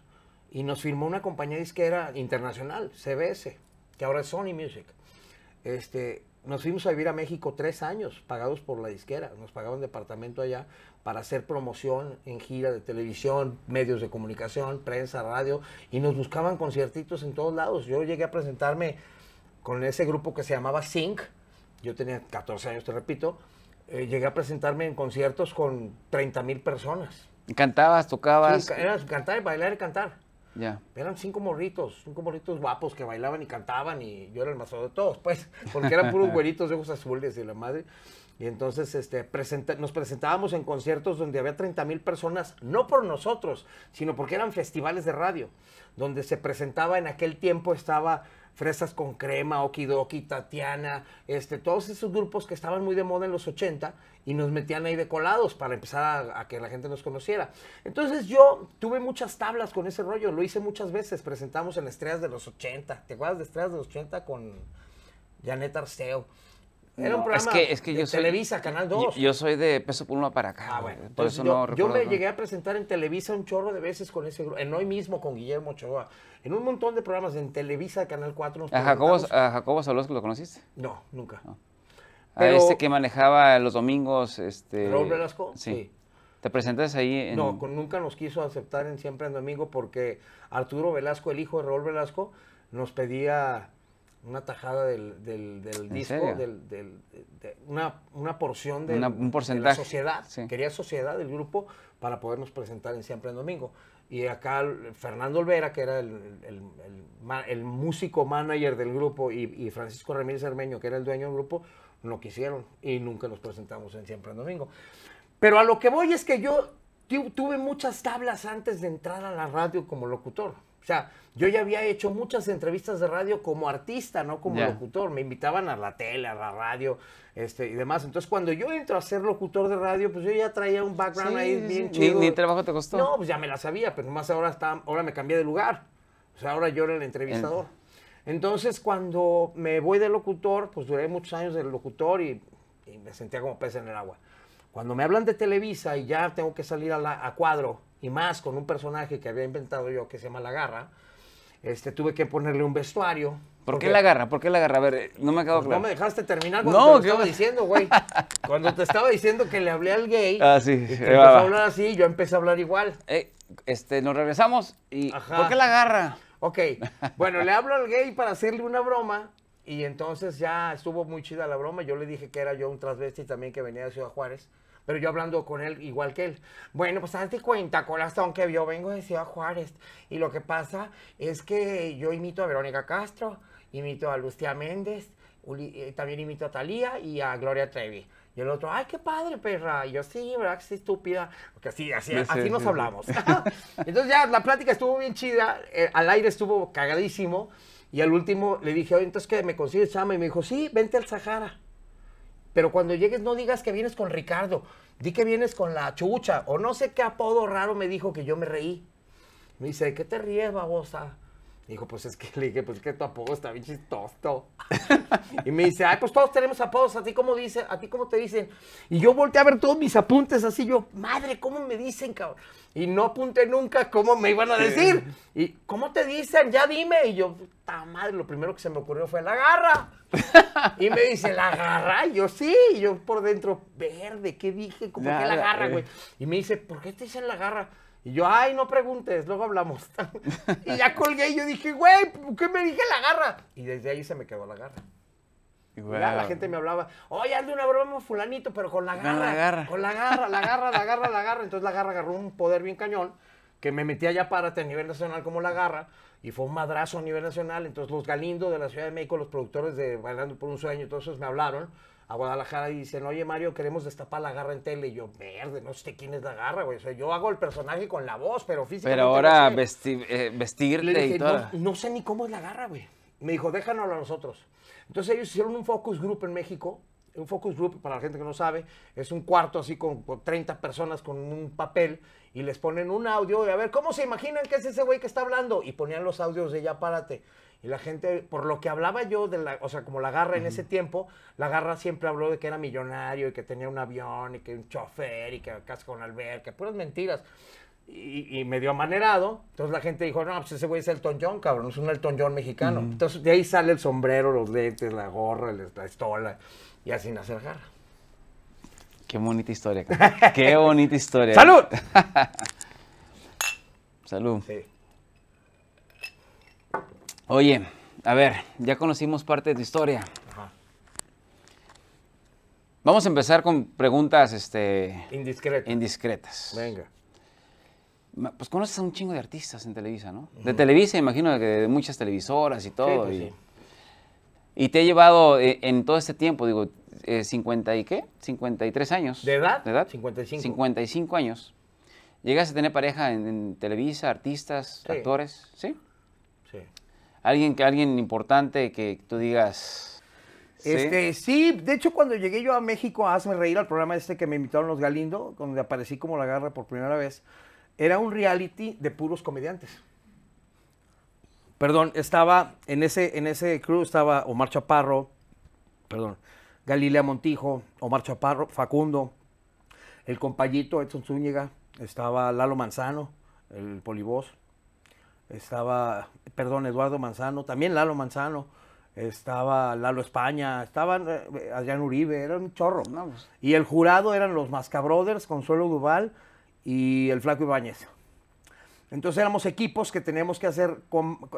y nos firmó una compañía disquera internacional, CBS, que ahora es Sony Music. Este, nos fuimos a vivir a México tres años, pagados por la disquera. Nos pagaban departamento allá para hacer promoción en gira de televisión, medios de comunicación, prensa, radio, y nos buscaban conciertitos en todos lados. Yo llegué a presentarme con ese grupo que se llamaba Zinc. Yo tenía 14 años, te repito. Eh, llegué a presentarme en conciertos con 30 mil personas. ¿Cantabas, tocabas? era cantar, bailar y cantar. Eran cinco morritos, cinco morritos guapos que bailaban y cantaban y yo era el más de todos, pues, [LAUGHS] porque eran puros güeritos de ojos azules y la madre. Y entonces este, nos presentábamos en conciertos donde había 30 mil personas, no por nosotros, sino porque eran festivales de radio, donde se presentaba en aquel tiempo, estaba Fresas con Crema, Okidoki, Tatiana, este, todos esos grupos que estaban muy de moda en los 80 y nos metían ahí de colados para empezar a, a, que la gente nos conociera. Entonces yo tuve muchas tablas con ese rollo, lo hice muchas veces, presentamos en Estrellas de los 80, ¿te acuerdas de Estrellas de los 80 con Janet Arceo? Era un programa es que, es que de Televisa, Canal 2. Yo, soy de peso pluma para acá. Ah, yo, me llegué a presentar en Televisa un chorro de veces con ese grupo. En hoy mismo con Guillermo Ochoa. En un montón de programas en Televisa, Canal 4. ¿A, Jacobo, ¿A Jacobo lo conociste? No, nunca. a este que manejaba los domingos. Este, Raúl Velasco. sí. ¿Te presentas ahí? No, nunca nos quiso aceptar en Siempre en Domingo porque Arturo Velasco, el hijo de Raúl Velasco, nos pedía una tajada del, del, disco, una, porción de, la sociedad. Quería sociedad del grupo para podernos presentar en Siempre en Domingo. Y acá Fernando Olvera, que era el, músico manager del grupo, y, y, Francisco Ramírez Armeño, que era el dueño del grupo, no quisieron y nunca nos presentamos en Siempre en Domingo. Pero a lo que voy es que yo tuve muchas tablas antes de entrar a la radio como locutor. O sea, yo ya había hecho muchas entrevistas de radio como artista, no como locutor. Me invitaban a la tele, a la radio este, y demás. Entonces, cuando yo entro a ser locutor de radio, pues yo ya traía un background ahí bien chido. ¿Ni, trabajo te costó? No, pues ya me la sabía, pero más ahora, está, ahora me cambié de lugar. O sea, ahora yo era el entrevistador. Entonces, cuando me voy de locutor, pues duré muchos años de locutor y, me sentía como pez en el agua. Cuando me hablan de Televisa y ya tengo que salir la, a cuadro, y más con un personaje que había inventado yo que se llama La Garra, este, tuve que ponerle un vestuario. ¿Por qué La Garra? ¿Por qué La Garra? A ver, no me acabo pues No me dejaste terminar cuando no, te estaba diciendo, güey. [LAUGHS] cuando te estaba diciendo que le hablé al gay. Ah, sí. empezó a hablar así, yo empecé a hablar igual. Eh, este, nos regresamos y Ajá. ¿por qué La Garra? Ok, bueno, le hablo al gay para hacerle una broma y entonces ya estuvo muy chida la broma. Yo le dije que era yo un y también que venía de Ciudad Juárez pero yo hablando con él igual que él. Bueno, pues hazte cuenta, corazón, que yo vengo de Ciudad Juárez y lo que pasa es que yo imito a Verónica Castro, imito a Lucía Méndez, eh, también imito a Talía y a Gloria Trevi. Y el otro, ay, qué padre, perra. Y yo, sí, ¿verdad que sí, estúpida? Porque así, así, nos hablamos. [LAUGHS] Entonces ya la plática estuvo bien chida, eh, al aire estuvo cagadísimo. Y al último le dije, oye, entonces que me consigues chama. Y me dijo, sí, vente al Sahara. Pero cuando llegues no digas que vienes con Ricardo di que vienes con la chucha, o no sé qué apodo raro me dijo que yo me reí. Me dice, qué te ríes, babosa? Dijo, pues es que [LAUGHS] le dije, pues que tu apodo está bien chistoso. [LAUGHS] y me dice, ay, pues todos tenemos apodos, ¿a ti cómo dice? ¿A ti cómo te dicen? Y yo volteé a ver todos mis apuntes así, yo, madre, ¿cómo me dicen, cabrón? Y no apunté nunca cómo me iban a decir. Y, ¿cómo te dicen? Ya dime. Y yo, ta madre, lo primero que se me ocurrió fue la garra. y me dice, ¿la garra? yo, sí. Y yo por dentro, verde, ¿qué dije? ¿Cómo que la garra, güey? Y me dice, ¿por qué te dicen la garra? Y yo, ay, no preguntes, luego hablamos. [LAUGHS] y ya colgué y yo dije, güey, ¿qué me dije la garra? Y desde ahí se me quedó la garra. la gente me hablaba, oye, hazle una broma fulanito, pero con la garra, la garra. Con la garra, la garra, la garra, la garra. Entonces la garra agarró un poder bien cañón que me metía allá para a nivel nacional como la garra y fue un madrazo a nivel nacional. Entonces los Galindo de la Ciudad de México, los productores de Bailando por un Sueño, todos me hablaron a Guadalajara y dicen, oye Mario, queremos destapar la garra en tele. Y yo, verde, no sé quién es la garra, güey. O sea, yo hago el personaje con la voz, pero físicamente. Pero ahora no vestir, vestirle y todo. No, sé ni cómo es la garra, güey. Me dijo, déjanoslo a nosotros. Entonces ellos hicieron un focus group en México. Un focus group, para la gente que no sabe, es un cuarto así con 30 personas con un papel y les ponen un audio y a ver, ¿cómo se imaginan que es ese güey que está hablando? Y ponían los audios de ya párate. Y la gente, por lo que hablaba yo, de la, o sea, como la garra en ese tiempo, la garra siempre habló de que era millonario y que tenía un avión y que un chofer y que casa con alberca, puras mentiras. Y, y, medio amanerado. Entonces la gente dijo, no, pues ese güey es Elton John, cabrón, es un Elton John mexicano. Entonces de ahí sale el sombrero, los lentes, la gorra, la estola y así nacer garra. Qué bonita historia. Qué [LAUGHS] bonita historia. ¡Salud! [LAUGHS] Salud. Sí. Oye, a ver, ya conocimos parte de tu historia. Ajá. Vamos a empezar con preguntas este, indiscretas. Venga. Pues conoces a un chingo de artistas en Televisa, ¿no? De Televisa, imagino, de, de muchas televisoras y pues todo. y, sí. y, te he llevado eh, en todo este tiempo, digo, 50 eh, y qué? 53 años. ¿De edad? ¿De edad? 55. 55 años. Llegas a tener pareja en, Televisa, artistas, actores, ¿sí? Sí. Alguien, que, alguien importante que tú digas... ¿sí? Este, sí, de hecho cuando llegué yo a México Hazme Reír, al programa este que me invitaron los Galindo, donde aparecí como la garra por primera vez, era un reality de puros comediantes. Perdón, estaba en ese, en ese crew, estaba Omar Chaparro, perdón, Galilea Montijo, Omar Chaparro, Facundo, el compayito Edson Zúñiga, estaba Lalo Manzano, el polibos, estaba, perdón, Eduardo Manzano, también Lalo Manzano, estaba Lalo España, estaban eh, Adrián Uribe, era un chorro. Y el jurado eran los Brothers, Consuelo Duval y el Flaco Ibáñez. Entonces éramos equipos que teníamos que hacer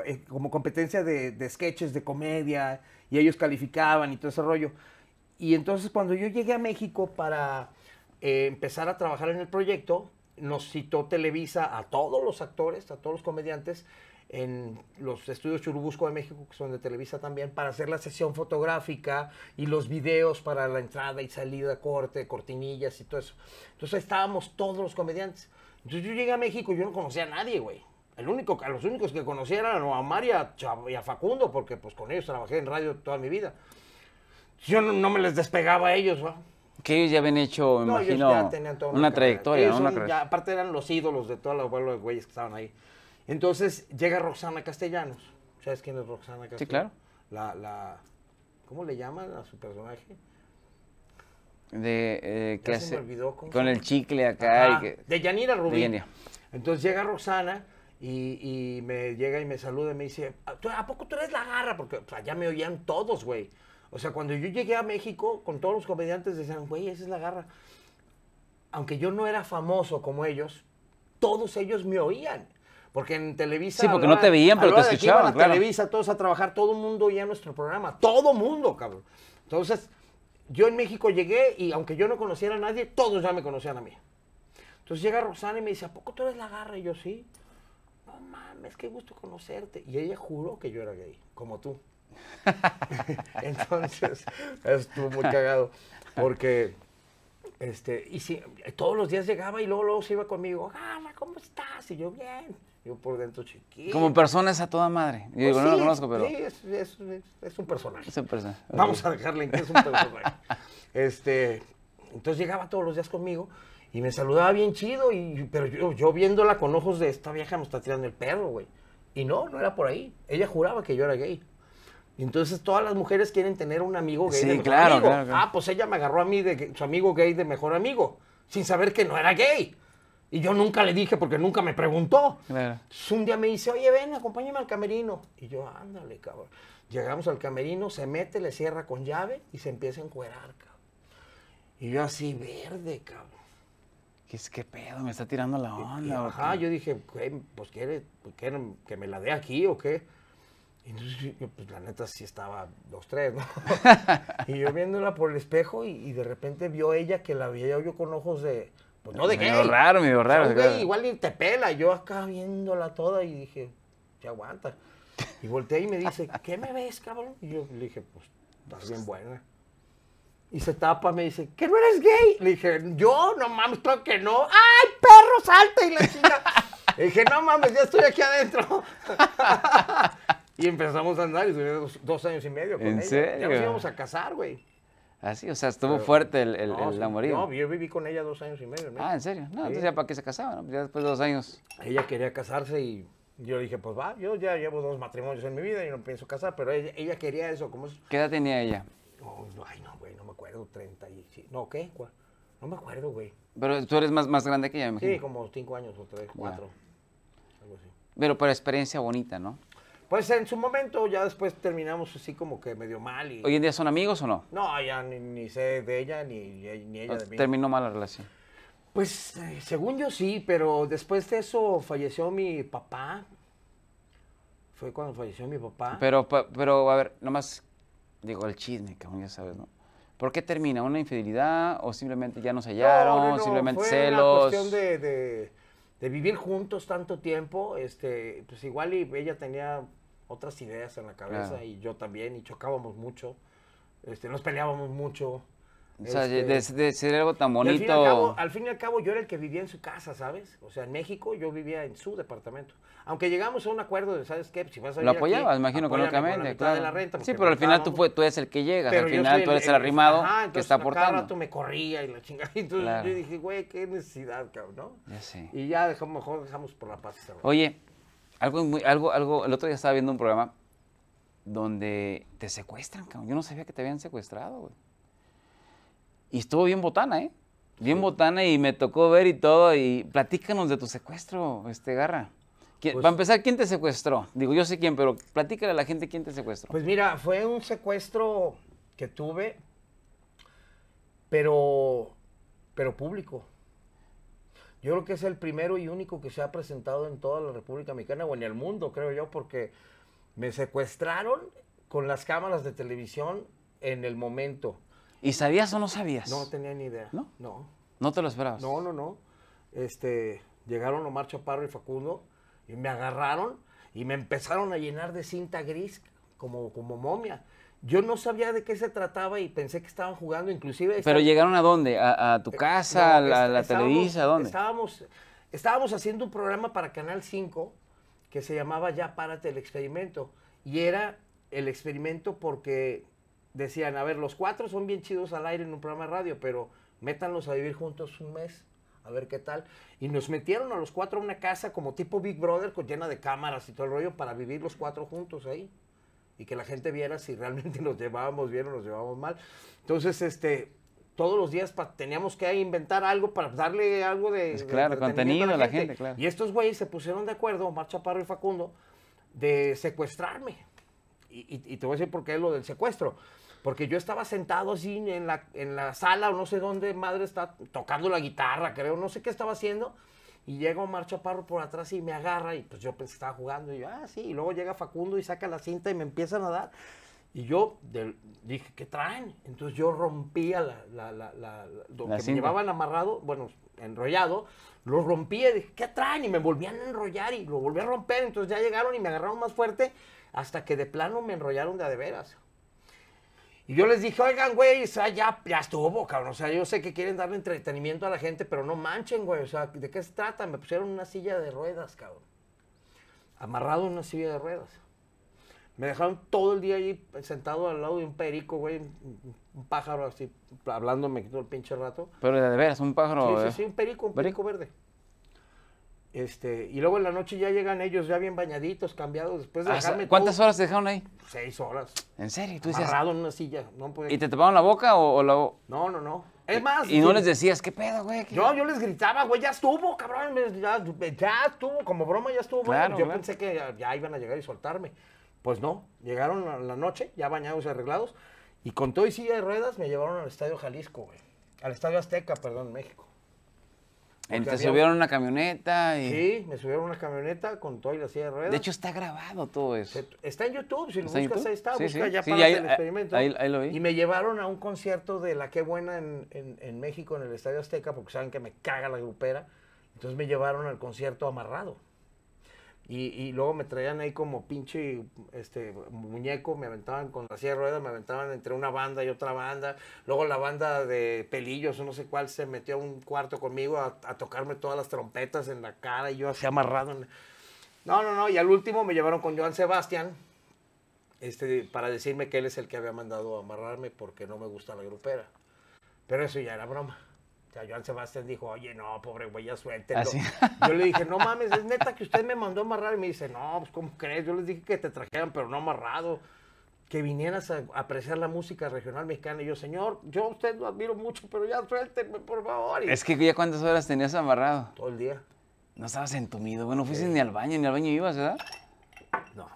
eh, como competencia de, de sketches de comedia y ellos calificaban y todo ese rollo. Y entonces cuando yo llegué a México para eh, empezar a trabajar en el proyecto, nos citó Televisa a todos los actores, a todos los comediantes, en los estudios Churubusco de México, que son de Televisa también, para hacer la sesión fotográfica y los videos para la entrada y salida, corte, cortinillas y todo eso. Entonces estábamos todos los comediantes. Entonces yo llegué a México y yo no conocía a nadie, güey. El único, a los únicos que conocía eran a María y a Facundo, porque pues con ellos trabajé en radio toda mi vida yo no, me les despegaba a ellos, güey. Que ellos ya habían hecho, imagino, una, trayectoria. aparte eran los ídolos de toda la abuela de güeyes que estaban ahí. Entonces llega Roxana Castellanos. ¿Sabes quién es Roxana Castellanos? Sí, claro. La, la, ¿Cómo le llaman a su personaje? De, eh, Se me olvidó, con el chicle acá. y que... De Yanira Rubín. Entonces llega Roxana y, me llega y me saluda y me dice, ah, ¿a poco tú eres la garra? Porque ya me oían todos, güey. O sea, cuando yo llegué a México, con todos los comediantes decían, güey, esa es la garra. Aunque yo no era famoso como ellos, todos ellos me oían. Porque en Televisa. Sí, porque no te veían, pero te escuchaban. En Televisa, todos a trabajar, todo el mundo oía nuestro programa. Todo mundo, cabrón. Entonces, yo en México llegué y aunque yo no conociera a nadie, todos ya me conocían a mí. Entonces llega Rosana y me dice, ¿a poco tú eres la garra? Y yo, sí. No mames, qué gusto conocerte. Y ella juró que yo era gay, como tú. [LAUGHS] Entonces, estuvo muy cagado, porque, este, y todos los días llegaba y luego, luego se iba conmigo, ¿cómo estás? Y yo, bien. Yo por dentro chiquito. Como persona es a toda madre. Yo no pues lo conozco, pero. es, un personaje. Vamos a dejarle en que es un personaje. este, entonces llegaba todos los días conmigo y me saludaba bien chido, y, pero yo, yo viéndola con ojos de esta vieja me está tirando el perro, güey. Y no, no era por ahí. Ella juraba que yo era gay. Entonces todas las mujeres quieren tener un amigo gay. de claro, amigo. Ah, pues ella me agarró a mí de su amigo gay de mejor amigo, sin saber que no era gay. Y yo nunca le dije porque nunca me preguntó. un día me dice, oye, ven, acompáñame al camerino. Y yo, ándale, cabrón. Llegamos al camerino, se mete, le cierra con llave y se empieza a encuerar, cabrón. Y yo así, verde, cabrón. ¿Qué es que pedo? Me está tirando la onda. ajá, yo dije, pues, pues quiere que me la dé aquí o qué. Y entonces, pues la neta sí estaba Dos, tres, ¿no? [LAUGHS] y yo viéndola por el espejo y, de repente vio ella que la veía yo con ojos de. Pues no de gay. raro, raro. igual te pela. Yo acá viéndola toda y dije, ya aguanta. Y volteé y me dice, ¿qué me ves, cabrón? Y yo le dije, pues estás bien buena. Y se tapa, me dice, ¿que no eres gay? Le dije, yo, no mames, claro que no. ¡Ay, perro, salta! Y le decía. Le dije, no mames, ya estoy aquí adentro. [LAUGHS] Y empezamos a andar y duré dos, años y medio con ¿En Serio? Ya nos íbamos a casar, güey. ¿Ah, sí? o sea, estuvo fuerte el, el, no, amorío. No, yo viví con ella dos años y medio. ¿no? Ah, ¿en serio? No, entonces ya para qué se casaban, ¿no? ya después de dos años. Ella quería casarse y yo dije, pues va, yo ya llevo dos matrimonios en mi vida y no pienso casar, pero ella, ella quería eso. ¿cómo es? ¿Qué edad tenía ella? Oh, no, ay, no, güey, no me acuerdo, 30 y... No, ¿qué? No me acuerdo, güey. Pero tú eres más, más grande que ella, me imagino. Sí, como cinco años o tres, cuatro, algo así. Pero por experiencia bonita, ¿no? Pues en su momento, ya después terminamos así como que medio mal. Y... ¿Hoy en día son amigos o no? No, ya ni, sé de ella, ni, ni ella ah, de mí. ¿Terminó mal la relación? Pues eh, según yo sí, pero después de eso falleció mi papá. Fue cuando falleció mi papá. Pero, pero a ver, nomás digo el chisme, cabrón, ya sabes, ¿no? ¿Por qué termina? ¿Una infidelidad o simplemente ya hallaron? No, no, no, simplemente fue celos. Una cuestión de, vivir juntos tanto tiempo. Este, pues igual ella tenía otras ideas en la cabeza y yo también, y chocábamos mucho, este, nos peleábamos mucho. O sea, de, decir este, algo tan bonito. Al fin, y al cabo, yo era el que vivía en su casa, ¿sabes? O sea, en México yo vivía en su departamento. Aunque llegamos a un acuerdo de, ¿sabes qué? Si vas a Lo apoyabas, imagino, económicamente. sí, pero al final tú, eres el que llegas, al final tú eres el, arrimado que está aportando. Cada rato me corría y la chingada. [LAUGHS] Entonces yo dije, güey, qué necesidad, cabrón, ¿no? Ya Y ya dejamos, mejor dejamos por la paz. Oye, algo, muy, algo, algo, el otro día estaba viendo un programa donde te secuestran, cabrón. Yo no sabía que te habían secuestrado, güey. Y estuvo bien botana, ¿eh? Bien botana y me tocó ver y todo. Y platícanos de tu secuestro, este Garra. va pues para empezar, ¿quién te secuestró? Digo, yo sé quién, pero platícale a la gente quién te secuestró. Pues mira, fue un secuestro que tuve, pero, pero público. Yo creo que es el primero y único que se ha presentado en toda la República Mexicana o en el mundo, creo yo, porque me secuestraron con las cámaras de televisión en el momento. ¿Y sabías o no sabías? No tenía ni idea. ¿No? No. ¿No te lo esperabas? No, no, no. Este, llegaron Omar Chaparro y Facundo y me agarraron y me empezaron a llenar de cinta gris como, como momia. Yo no sabía de qué se trataba y pensé que estaban jugando, inclusive... ¿Pero llegaron a dónde? ¿A, tu eh, casa? ¿A la, este, televisa? ¿Dónde? Estábamos, estábamos haciendo un programa para Canal 5 que se llamaba Ya párate el experimento. Y era el experimento porque decían, a ver, los cuatro son bien chidos al aire en un programa de radio, pero métanlos a vivir juntos un mes, a ver qué tal. Y nos metieron a los cuatro a una casa como tipo Big Brother, con llena de cámaras y todo el rollo, para vivir los cuatro juntos ahí y que la gente viera si realmente [LAUGHS] nos llevábamos bien o nos llevábamos mal. Entonces, este, todos los días teníamos que inventar algo para darle algo de... Pues contenido a la, gente. claro. Y estos güeyes se pusieron de acuerdo, marcha Chaparro y Facundo, de secuestrarme. Y, te voy a decir por qué es lo del secuestro. Porque yo estaba sentado así en la, en la sala o no sé dónde, madre está tocando la guitarra, creo, no sé qué estaba haciendo y llega marcha Chaparro por atrás y me agarra y pues yo pensé que estaba jugando y yo, ah, sí, y luego llega Facundo y saca la cinta y me empiezan a dar. Y yo dije, ¿qué traen? Entonces yo rompía la, la, la, lo que me llevaban amarrado, bueno, enrollado, lo rompía y dije, ¿qué traen? Y me volvían a enrollar y lo volví a romper. Entonces ya llegaron y me agarraron más fuerte hasta que de plano me enrollaron de a de veras. Y yo les dije, oigan, güey, o sea, ya, estuvo, cabrón. O sea, yo sé que quieren darle entretenimiento a la gente, pero no manchen, güey. O sea, ¿de qué se trata? Me pusieron una silla de ruedas, cabrón. Amarrado en una silla de ruedas. Me dejaron todo el día ahí sentado al lado de un perico, güey, un, pájaro así, me quitó el pinche rato. Pero de veras, un pájaro. Sí, sí, eh, sí, un perico, un perico verde. Este, y luego en la noche ya llegan ellos ya bien bañaditos, cambiados, después de ah, dejarme ¿Cuántas horas te dejaron ahí? Seis horas. ¿En serio? ¿Tú Amarrado en una silla. No ¿Y te taparon la boca o, la...? No, no, no. Es más... ¿Y, no les decías, qué pedo, güey? No, yo les gritaba, güey, ya estuvo, cabrón, ya, ya estuvo, como broma ya estuvo. yo pensé que ya, iban a llegar y soltarme. Pues no, llegaron a la noche, ya bañados y arreglados, y con todo y silla de ruedas me llevaron al Estadio Jalisco, güey. Al Estadio Azteca, perdón, México. Entonces subieron una camioneta y... Sí, me subieron una camioneta con todo y la de ruedas. De hecho, está grabado todo eso. Está en YouTube, si lo buscas, ahí está, busca ya para el ah, experimento. Ahí, lo vi. Y me llevaron a un concierto de La Qué Buena en, en, en, México, en el Estadio Azteca, porque saben que me caga la grupera. Entonces me llevaron al concierto amarrado. Y, luego me traían ahí como pinche este, muñeco, me aventaban con la silla de ruedas, me aventaban entre una banda y otra banda. Luego la banda de pelillos o no sé cuál se metió a un cuarto conmigo a, tocarme todas las trompetas en la cara y yo así amarrado. No, no, no, y al último me llevaron con Joan Sebastián este, para decirme que él es el que había mandado a amarrarme porque no me gusta la grupera. Pero eso ya era broma. O sea, Joan Sebastián dijo, oye, no, pobre güey, ya suéltelo. Ah, yo le dije, no mames, es neta que usted me mandó amarrar. Y me dice, no, pues, ¿cómo crees? Yo les dije que te trajeran, pero no amarrado. Que vinieras a apreciar la música regional mexicana. Y yo, señor, yo a usted lo admiro mucho, pero ya suélteme, por favor. Es que ya cuántas horas tenías amarrado. Todo el día. No estabas entumido, bueno, fuiste ni al baño, ni al baño ibas, ¿verdad? No.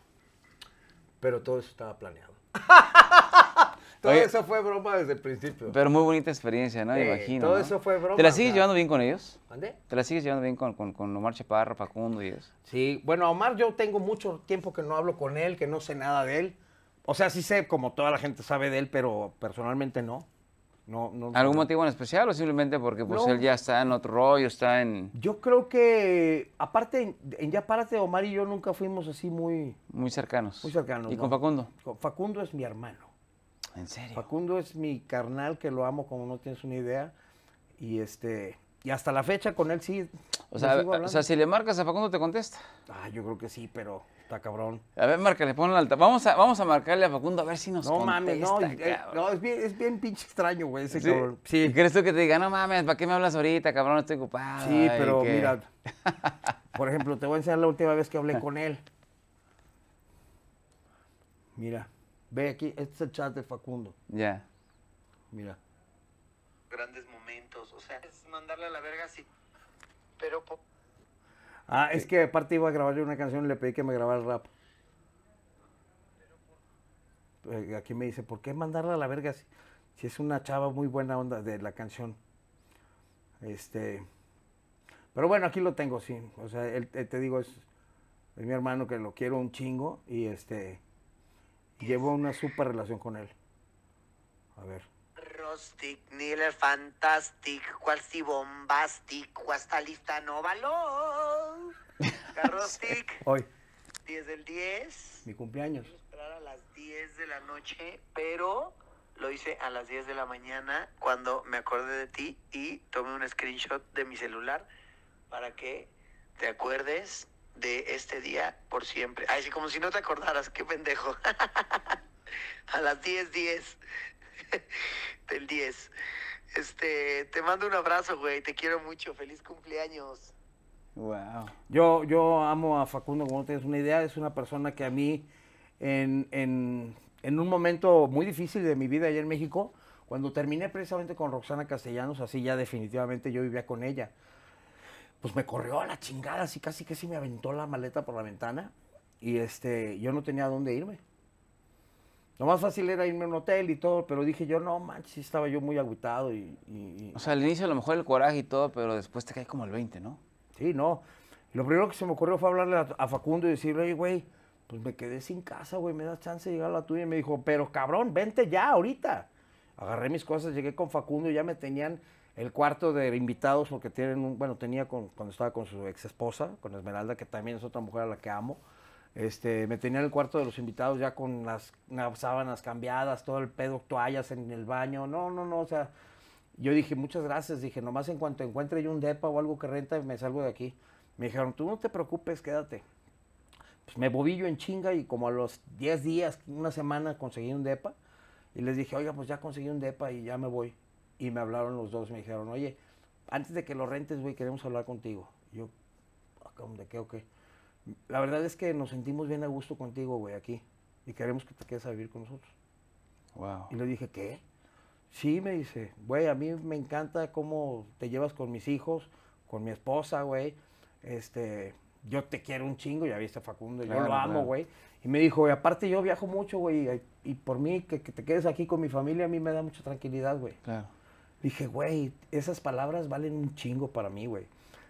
Pero todo eso estaba planeado. [LAUGHS] Todo eso fue broma desde el principio. Pero muy bonita experiencia, ¿no? Imagino. Todo eso fue broma. ¿Te la sigues llevando bien con ellos? ¿Dónde? ¿Te la sigues llevando bien con, con, con Omar Chaparro, Facundo y eso? Sí, bueno, Omar yo tengo mucho tiempo que no hablo con él, que no sé nada de él. O sea, sí sé, como toda la gente sabe de él, pero personalmente no. No, ¿Algún motivo en especial o simplemente porque pues, él ya está en otro rollo, está en...? Yo creo que, aparte, en Ya Párate, Omar y yo nunca fuimos así muy... Muy cercanos. Muy cercanos. ¿Y con Facundo? Facundo es mi hermano. ¿En serio? Facundo es mi carnal que lo amo como no tienes una idea. Y este y hasta la fecha con él sí. O sea, si le marcas a Facundo te contesta. Ah, yo creo que sí, pero está cabrón. A ver, márcale, ponle alta. Vamos a, vamos a marcarle a Facundo a ver si nos no, contesta. Eh, no mames, no, es bien, es bien pinche extraño, güey, ese cabrón. Sí. crees tú que te diga, no mames, ¿para qué me hablas ahorita, cabrón? Estoy ocupado. Sí, pero mira, [LAUGHS] por ejemplo, te voy a enseñar la última vez que hablé con él. Mira. Ve aquí, este es el chat de Facundo. Ya. Mira. Grandes momentos, o sea, es mandarle a la verga sí. Pero. Ah, es que aparte iba a grabarle una canción y le pedí que me grabara el rap. Eh, aquí me dice, ¿por qué mandarla a la verga si, si es una chava muy buena onda de la canción? Este. Pero bueno, aquí lo tengo, sí. O sea, eh, te digo, es, es mi hermano que lo quiero un chingo y este llevo una super relación con él. A ver. Rostic, Niller Fantastic, si Bombastic, hasta lista no valor. [LAUGHS] Hoy. 10 del 10. Mi cumpleaños. Esperar a las 10 de la noche, pero lo hice a las 10 de la mañana cuando me acordé de ti y tomé un screenshot de mi celular para que te acuerdes de este día por siempre. Ay, como si no te acordaras, qué pendejo. [LAUGHS] A las 10:10 10. [LAUGHS] del 10. Este, te mando un abrazo, güey. Te quiero mucho. Feliz cumpleaños. Wow. Yo, yo amo a Facundo, como no tienes una idea, es una persona que a mí, en, en, en, un momento muy difícil de mi vida allá en México, cuando terminé precisamente con Roxana Castellanos, así ya definitivamente yo vivía con ella pues me corrió a la chingada, así casi que sí me aventó la maleta por la ventana y este, yo no tenía dónde irme. Lo más fácil era irme a un hotel y todo, pero dije yo, no manches, si estaba yo muy aguitado y, O sea, al inicio a lo mejor el coraje y todo, pero después te cae como el 20, ¿no? Sí, no. Lo primero que se me ocurrió fue hablarle a, Facundo y decirle, oye, güey, pues me quedé sin casa, güey, me das chance de llegar a la tuya. Y me dijo, pero cabrón, vente ya, ahorita. Agarré mis cosas, llegué con Facundo y ya me tenían el cuarto de invitados porque tienen un, bueno, tenía cuando estaba con su ex esposa, con Esmeralda, que también es otra mujer a la que amo. Este, me tenía el cuarto de los invitados ya con las, sábanas cambiadas, todo el pedo, toallas en el baño. No, no, no, o sea, yo dije, muchas gracias. Dije, nomás en cuanto encuentre yo un depa o algo que renta, me salgo de aquí. Me dijeron, tú no te preocupes, quédate. Pues me bobillo en chinga y como a los 10 días, una semana, conseguí un depa. Y les dije, oiga, pues ya conseguí un depa y ya me voy. Y me hablaron los dos, me dijeron, oye, antes de que lo rentes, güey, queremos hablar contigo. Yo, ah, ¿de qué o qué? La verdad es que nos sentimos bien a gusto contigo, güey, aquí. Y queremos que te quedes a vivir con nosotros. Wow. Y le dije, ¿qué? Sí, me dice, güey, a mí me encanta cómo te llevas con mis hijos, con mi esposa, güey. Este, yo te quiero un chingo, ya viste a Facundo, yo lo amo, güey. Y me dijo, güey, aparte yo viajo mucho, güey, y, y por mí que, que, te quedes aquí con mi familia a mí me da mucha tranquilidad, güey. Claro. Dije, güey, esas palabras valen un chingo para mí, güey.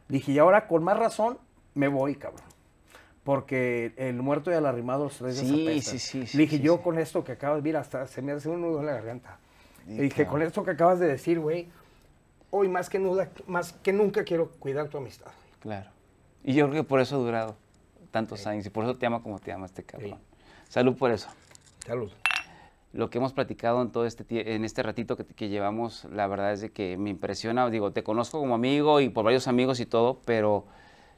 Dije, y ahora con más razón me voy, cabrón. Porque el muerto y el arrimado los tres sí, sí, sí, sí, Dije, yo con esto que acabas, mira, hasta se me hace un nudo en la garganta. dije, con esto que acabas de decir, güey, hoy más que, nunca, más que nunca quiero cuidar tu amistad. Claro. Y yo creo que por eso ha durado tantos años y por eso te amo como te ama este cabrón. Salud por eso. Salud lo que hemos platicado en todo este, en este ratito que, llevamos, la verdad es de que me impresiona, digo, te conozco como amigo y por varios amigos y todo, pero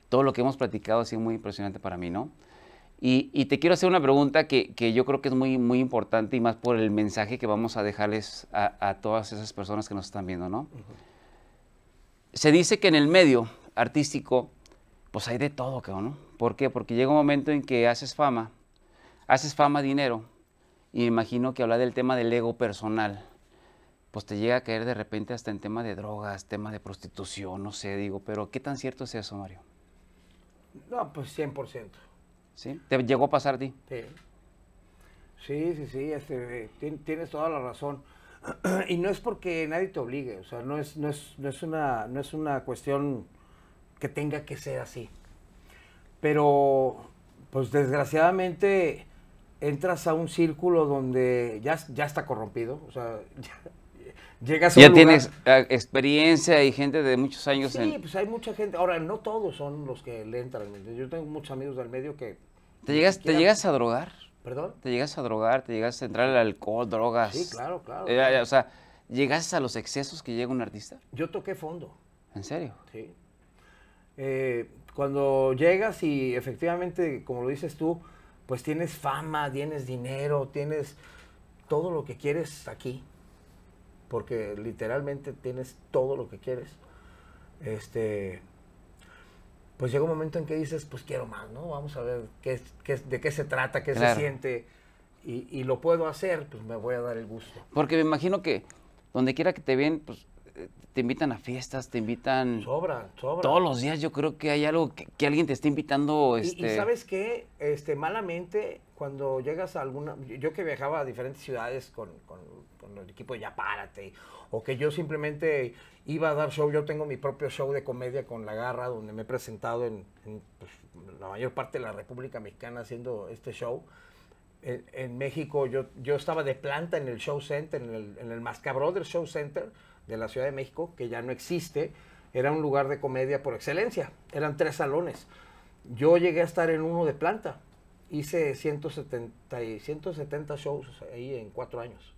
todo lo que hemos platicado ha sido muy impresionante para mí, ¿no? Y, te quiero hacer una pregunta que, que, yo creo que es muy, muy importante y más por el mensaje que vamos a dejarles a, todas esas personas que nos están viendo, ¿no? Se dice que en el medio artístico, pues hay de todo, ¿no? ¿Por qué? Porque llega un momento en que haces fama, haces fama, dinero, y me imagino que hablar del tema del ego personal, pues te llega a caer de repente hasta en tema de drogas, tema de prostitución, no sé, digo, pero ¿qué tan cierto es eso, Mario? No, pues 100%. ¿Sí? ¿Te llegó a pasar a ti? Sí. Sí, sí, sí, este, tienes toda la razón. [CLEARS THROAT] y no es porque nadie te obligue, o sea, no es, no es, no es, una, no es una cuestión que tenga que ser así. Pero, pues desgraciadamente, entras a un círculo donde ya, ya está corrompido, o sea, [LAUGHS] ya, llegas a un Ya tienes ah, experiencia y gente de muchos años. Sí, pues hay mucha gente. Ahora, no todos son los que le entran. Yo tengo muchos amigos del medio que... ¿Te llegas, ¿te llegas a drogar? ¿Perdón? Te llegas a drogar, te llegas a entrar al alcohol, drogas. Sí, claro, claro. Eh, eh, o sea, ¿llegas a los excesos que llega un artista? Yo toqué fondo. ¿En serio? Sí. Eh, cuando llegas y efectivamente, como lo dices tú, pues tienes fama, tienes dinero, tienes todo lo que quieres aquí, porque literalmente tienes todo lo que quieres. Este, pues llega un momento en que dices, pues quiero más, ¿no? Vamos a ver qué, de qué se trata, qué se siente, y, lo puedo hacer, pues me voy a dar el gusto. Porque me imagino que donde quiera que te ven, pues te invitan a fiestas, te invitan... Sobra, sobra. Todos los días yo creo que hay algo que, alguien te está invitando. Este... Y, sabes qué, este, malamente, cuando llegas a alguna... Yo que viajaba a diferentes ciudades con, el equipo de Ya Párate, o que yo simplemente iba a dar show, yo tengo mi propio show de comedia con La Garra, donde me he presentado en, pues, la mayor parte de la República Mexicana haciendo este show. En, México yo, yo estaba de planta en el Show Center, en el, en el Mascabro del Show Center, de la Ciudad de México, que ya no existe, era un lugar de comedia por excelencia. Eran tres salones. Yo llegué a estar en uno de planta. Hice 170, 170 shows ahí en cuatro años.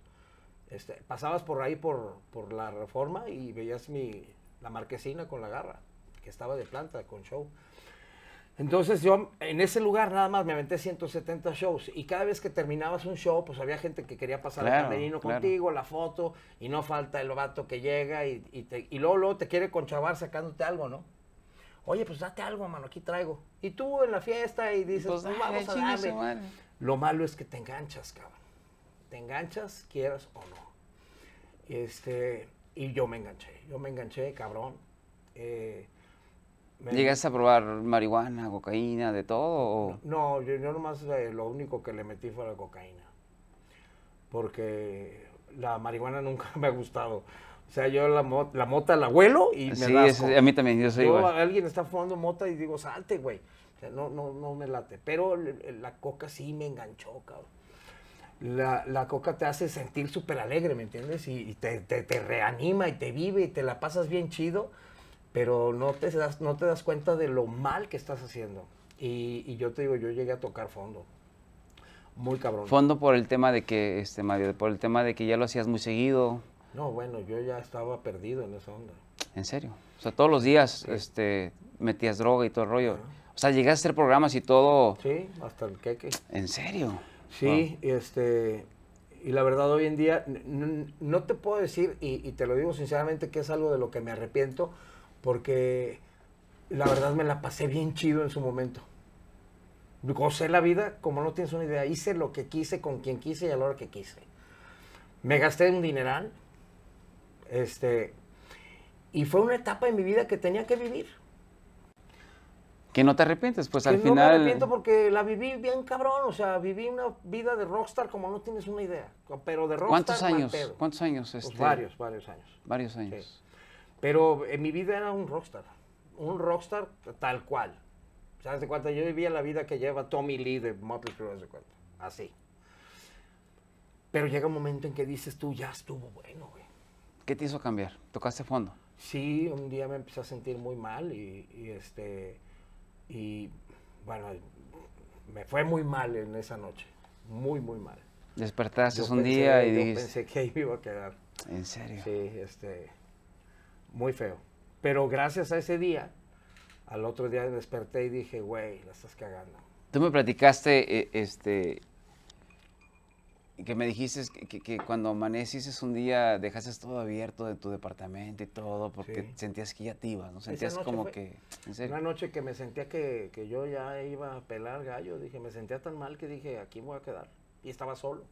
Este, pasabas por ahí por, la reforma y veías mi, la marquesina con la garra, que estaba de planta, con show. Entonces yo en ese lugar nada más me aventé 170 shows y cada vez que terminabas un show, pues había gente que quería pasar el camerino contigo, la foto, y no falta el vato que llega y, y, te, y luego, luego te quiere conchavar sacándote algo, ¿no? Oye, pues date algo, mano, aquí traigo. Y tú en la fiesta y dices, pues, pues ah, vamos a darle. Lo malo es que te enganchas, cabrón. Te enganchas, quieras o no. Este, y yo me enganché, yo me enganché, cabrón. Eh, llegas a probar marihuana, cocaína, de todo? No, yo, nomás eh, lo único que le metí fue la cocaína. Porque la marihuana nunca [LAUGHS] me ha gustado. O sea, yo la, la mota la abuelo y me sí, a mí también, yo soy Alguien está fumando mota y digo, salte, güey. O sea, no, no, no me late. Pero la coca sí me enganchó, cabrón. La, coca te hace sentir súper alegre, ¿me entiendes? Y, te, te reanima y te vive y te la pasas bien chido pero no te das, no te das cuenta de lo mal que estás haciendo. Y, yo te digo, yo llegué a tocar fondo. Muy cabrón. Fondo por el tema de que, este, Mario, por el tema de que ya lo hacías muy seguido. No, bueno, yo ya estaba perdido en esa onda. ¿En serio? O sea, todos los días este, metías droga y todo el rollo. O sea, llegaste a hacer programas y todo. Sí, hasta el queque. ¿En serio? Sí, este, y la verdad hoy en día, no te puedo decir, y te lo digo sinceramente, que es algo de lo que me arrepiento, porque la verdad me la pasé bien chido en su momento. Gocé la vida como no tienes una idea. Hice lo que quise, con quien quise y a la hora que quise. Me gasté un dineral. Este, y fue una etapa en mi vida que tenía que vivir. Que no te arrepientes, pues al final. No me arrepiento porque la viví bien cabrón, o sea, viví una vida de rockstar como no tienes una idea, pero de rockstar. ¿Cuántos años? ¿Cuántos años? Pues este? varios, varios años. Varios años. Pero en eh, mi vida era un rockstar. Un rockstar tal cual. ¿Sabes de cuánto? Yo vivía la vida que lleva Tommy Lee de Motley Crue, de cuánto? Así. Pero llega un momento en que dices tú, ya estuvo bueno, güey. ¿Qué te hizo cambiar? ¿Tocaste fondo? Sí, un día me empecé a sentir muy mal y, este. Y bueno, me fue muy mal en esa noche. Muy, muy mal. Despertaste un día y yo pensé que ahí me iba a quedar. ¿En serio? Sí, este muy feo. Pero gracias a ese día, al otro día desperté y dije, güey, la estás cagando. Tú me platicaste, eh, este, que me dijiste que, que, cuando amaneces un día dejaste todo abierto de tu departamento y todo, porque sentías que ya te iba. ¿no? Sentías como que... Una noche que me sentía que, que, yo ya iba a pelar gallo, dije, me sentía tan mal que dije, aquí me voy a quedar. Y estaba solo.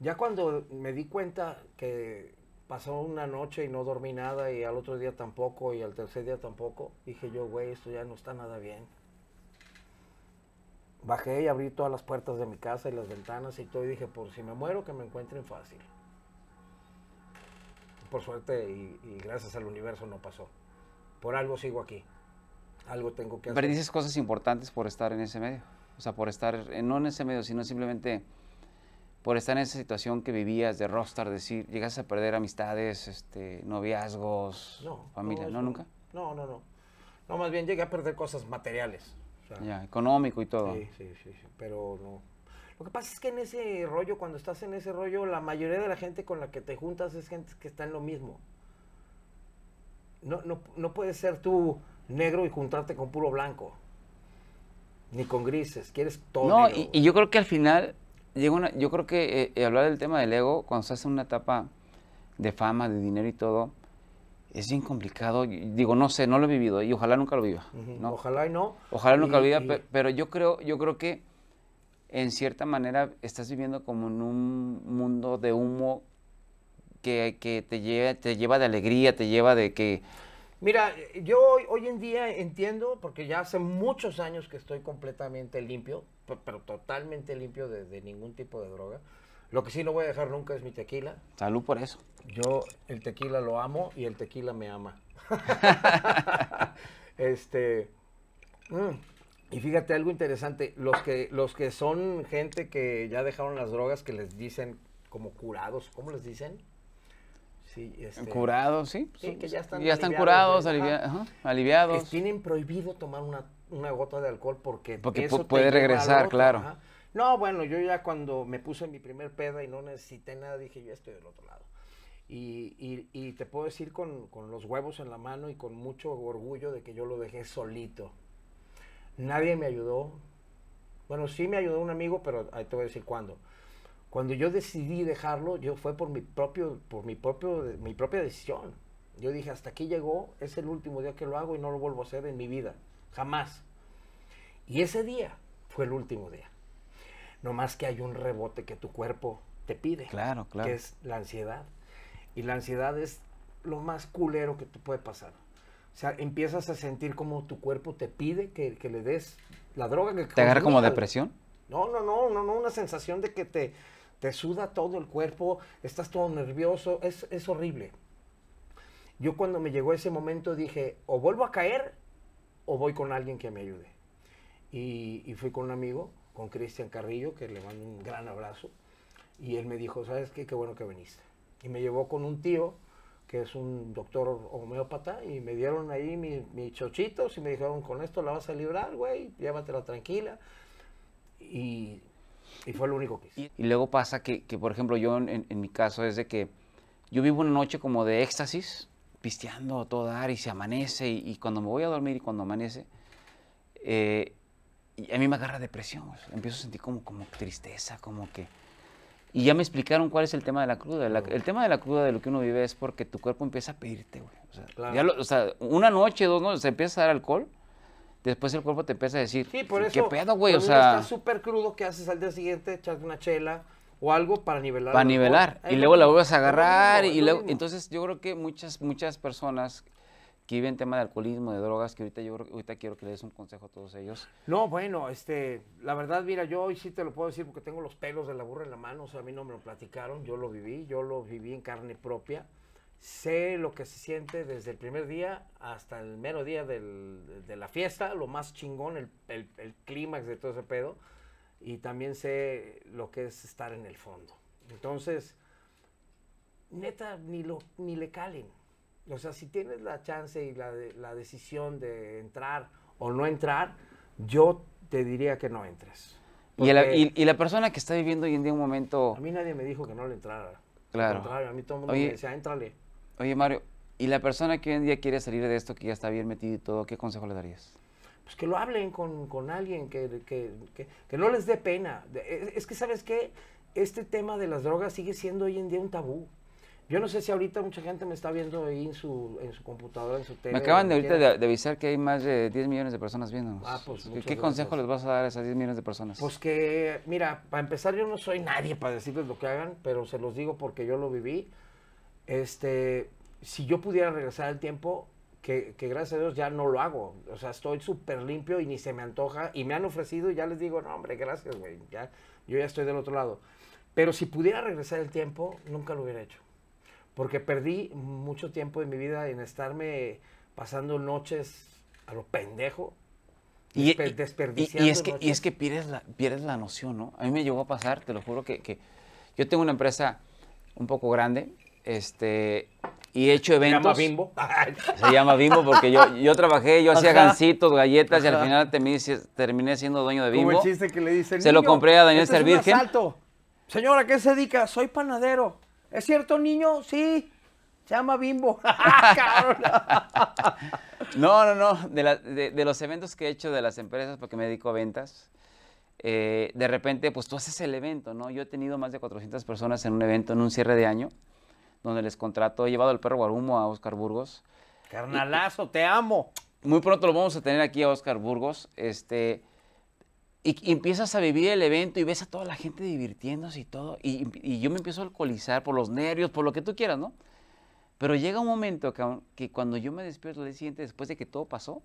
Ya cuando me di cuenta que pasó una noche y no dormí nada y al otro día tampoco y al tercer día tampoco. Dije yo, güey, esto ya no está nada bien. Bajé y abrí todas las puertas de mi casa y las ventanas y todo y dije, por si me muero, que me encuentren fácil. Por suerte y, gracias al universo no pasó. Por algo sigo aquí. Algo tengo que hacer. Pero dices cosas importantes por estar en ese medio. O sea, por estar, en, eh, no en ese medio, sino simplemente por estar en esa situación que vivías de rockstar, decir, llegas a perder amistades, este, noviazgos, familia, ¿no? ¿Nunca? No, no, no. No, más bien llegué a perder cosas materiales. ya, económico y todo. Sí, sí, sí, pero no. Lo que pasa es que en ese rollo, cuando estás en ese rollo, la mayoría de la gente con la que te juntas es gente que está en lo mismo. No, no, no puedes ser tú negro y juntarte con puro blanco. Ni con grises, quieres todo. No, negro. Y, y yo creo que al final yo creo que eh, eh, hablar del tema del ego, cuando se hace una etapa de fama, de dinero y todo, es bien complicado. Digo, no sé, no lo he vivido y ojalá nunca lo viva. Ojalá y no. Ojalá nunca lo viva, pero yo creo, yo creo que en cierta manera estás viviendo como en un mundo de humo que, que te, lleva, te lleva de alegría, te lleva de que Mira, yo hoy, hoy, en día entiendo, porque ya hace muchos años que estoy completamente limpio, pero, totalmente limpio de, ningún tipo de droga. Lo que sí no voy a dejar nunca es mi tequila. Salud por eso. Yo el tequila lo amo y el tequila me ama. [LAUGHS] [LAUGHS] este. Mm, y fíjate algo interesante, los que, los que son gente que ya dejaron las drogas, que les dicen como curados, ¿cómo les dicen? Sí, este, curados, sí. que ya están, curados, ¿eh? aliviados. Tienen prohibido tomar una, gota de alcohol porque, porque puede regresar, claro. No, bueno, yo ya cuando me puse mi primer peda y no necesité nada, dije, yo estoy del otro lado. Y, te puedo decir con, los huevos en la mano y con mucho orgullo de que yo lo dejé solito. Nadie me ayudó. Bueno, sí me ayudó un amigo, pero ahí te voy a decir cuándo. Cuando yo decidí dejarlo, yo fue por mi propio, por mi propio, mi propia decisión. Yo dije, hasta aquí llegó, es el último día que lo hago y no lo vuelvo a hacer en mi vida, jamás. Y ese día fue el último día. No más que hay un rebote que tu cuerpo te pide. Claro, claro. Que es la ansiedad. Y la ansiedad es lo más culero que te puede pasar. O sea, empiezas a sentir como tu cuerpo te pide que, que le des la droga que... ¿Te agarra como depresión? No, no, no, no, no, una sensación de que te, te suda todo el cuerpo, estás todo nervioso, es, es horrible. Yo cuando me llegó ese momento dije, o vuelvo a caer o voy con alguien que me ayude. Y, fui con un amigo, con Cristian Carrillo, que le mando un gran abrazo, y él me dijo, ¿sabes qué? Qué bueno que viniste. Y me llevó con un tío, que es un doctor homeópata, y me dieron ahí mis, mis chochitos y me dijeron, con esto la vas a librar, güey, llévatela tranquila. Y y fue lo único que hice. Y luego pasa que, que por ejemplo, yo en, mi caso es de que yo vivo una noche como de éxtasis, pisteando todo dar y se amanece y, cuando me voy a dormir y cuando amanece, eh, a mí me agarra depresión. Empiezo a sentir como, como tristeza, como que... Y ya me explicaron cuál es el tema de la cruda. el tema de la cruda de lo que uno vive es porque tu cuerpo empieza a pedirte, güey. una noche, dos noches, se empieza a dar alcohol después el cuerpo te empieza a decir, que pedo, güey? O sea, estás súper crudo, ¿qué haces al día siguiente? Echas una chela o algo para nivelar. Para nivelar. y luego la vuelves a agarrar. y luego, entonces yo creo que muchas, muchas personas que viven tema de alcoholismo, de drogas, que ahorita yo ahorita quiero que les des un consejo a todos ellos. No, bueno, este, la verdad, mira, yo hoy sí te lo puedo decir porque tengo los pelos de la burra en la mano, o sea, a mí no me lo platicaron, yo lo viví, yo lo viví en carne propia sé lo que se siente desde el primer día hasta el mero día de la fiesta, lo más chingón, el, clímax de todo ese pedo, y también sé lo que es estar en el fondo. Entonces, neta, ni, lo, ni le calen. O sea, si tienes la chance y la, decisión de entrar o no entrar, yo te diría que no entres. y, la, persona que está viviendo hoy en día un momento... A mí nadie me dijo que no le entrara. Claro. a mí todo el mundo me decía, entrale. Oye, Mario, ¿y la persona que hoy en día quiere salir de esto, que ya está bien metido y todo, qué consejo le darías? Pues que lo hablen con, con alguien, que, que, que, no les dé pena. Es, que, ¿sabes qué? Este tema de las drogas sigue siendo hoy en día un tabú. Yo no sé si ahorita mucha gente me está viendo ahí en su, en su computadora, en su teléfono. Me acaban de ahorita de, avisar que hay más de 10 millones de personas viéndonos. Ah, pues ¿Qué, ¿qué consejo les vas a dar a esas 10 millones de personas? Pues que, mira, para empezar yo no soy nadie para decirles lo que hagan, pero se los digo porque yo lo viví. Este, si yo pudiera regresar al tiempo, que, que, gracias a Dios ya no lo hago. O sea, estoy súper limpio y ni se me antoja. Y me han ofrecido y ya les digo, no, hombre, gracias, güey. Ya, yo ya estoy del otro lado. Pero si pudiera regresar el tiempo, nunca lo hubiera hecho. Porque perdí mucho tiempo de mi vida en estarme pasando noches a lo pendejo. Y, desperdiciando. Y, es que, y es que pierdes, la, pierdes la noción, ¿no? A mí me llegó a pasar, te lo juro, que, que yo tengo una empresa un poco grande este, y he hecho eventos. ¿Se llama Bimbo? Se llama Bimbo porque yo, trabajé, yo hacía [LAUGHS] gancitos, galletas y al final terminé, terminé, siendo dueño de Bimbo. chiste que le dice, se lo compré a Daniel este un Señora, ¿qué se dedica? Soy panadero. ¿Es cierto, niño? Sí. Se llama Bimbo. [LAUGHS] Ah, [LAUGHS] no, no, no. De, los eventos que he hecho de las empresas, porque me dedico a ventas, eh, de repente, pues tú haces el evento, ¿no? Yo he tenido más de 400 personas en un evento, en un cierre de año donde les contrató. He llevado al perro Guarumo a Oscar Burgos. Carnalazo, te amo. Muy pronto lo vamos a tener aquí a Oscar Burgos. Este, y, empiezas a vivir el evento y ves a toda la gente divirtiéndose y todo. Y, yo me empiezo a alcoholizar por los nervios, por lo que tú quieras, ¿no? Pero llega un momento que, cuando yo me despierto el día siguiente, después de que todo pasó,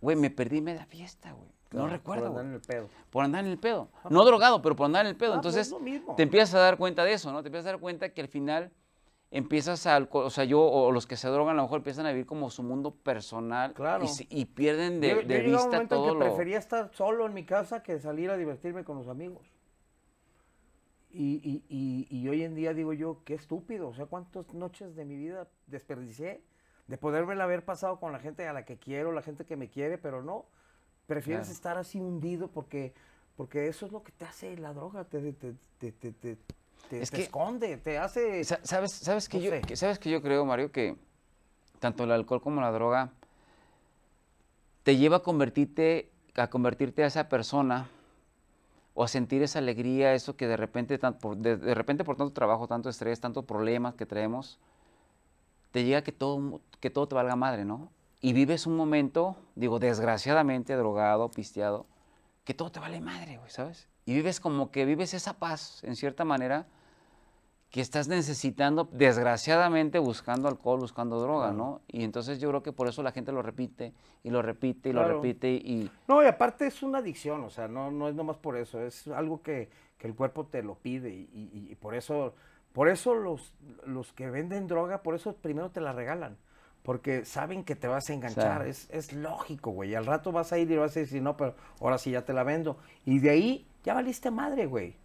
güey, me perdí media fiesta, güey. No, recuerdo. Por andar en el pedo. Por andar en el pedo. No drogado, pero por andar en el pedo. Ah, pues Entonces, te empiezas a dar cuenta de eso, ¿no? Te empiezas a dar cuenta que al final empiezas a, o sea, yo o los que se drogan a lo mejor empiezan a vivir como su mundo personal y, pierden de, vista todo prefería estar solo en mi casa que salir a divertirme con los amigos. Y, hoy en día digo yo, qué estúpido, o sea, cuántas noches de mi vida desperdicié de poderme la haber pasado con la gente a la que quiero, la gente que me quiere, pero no, prefieres estar así hundido porque, porque eso es lo que te hace la droga, te te, es que, esconde, te hace. ¿Sabes, sabes, que yo, ¿Sabes que yo creo, Mario, que tanto el alcohol como la droga te lleva a convertirte, a convertirte a esa persona o a sentir esa alegría, eso que de repente, repente por tanto trabajo, tanto estrés, tantos problemas que traemos, te llega que todo, que todo te valga madre, ¿no? Y vives un momento, digo, desgraciadamente drogado, pisteado, que todo te vale madre, güey, ¿sabes? y vives como que vives esa paz, en cierta manera, que estás necesitando, desgraciadamente, buscando alcohol, buscando droga, ¿no? Y entonces yo creo que por eso la gente lo repite y lo repite y lo repite y... No, y aparte es una adicción, o sea, no, no es nomás por eso, es algo que, el cuerpo te lo pide y, y por eso, por eso los, los que venden droga, por eso primero te la regalan porque saben que te vas a enganchar, es, es, lógico, güey. Al rato vas a ir y vas a decir, no, pero ahora sí ya te la vendo. Y de ahí ya valiste madre, güey.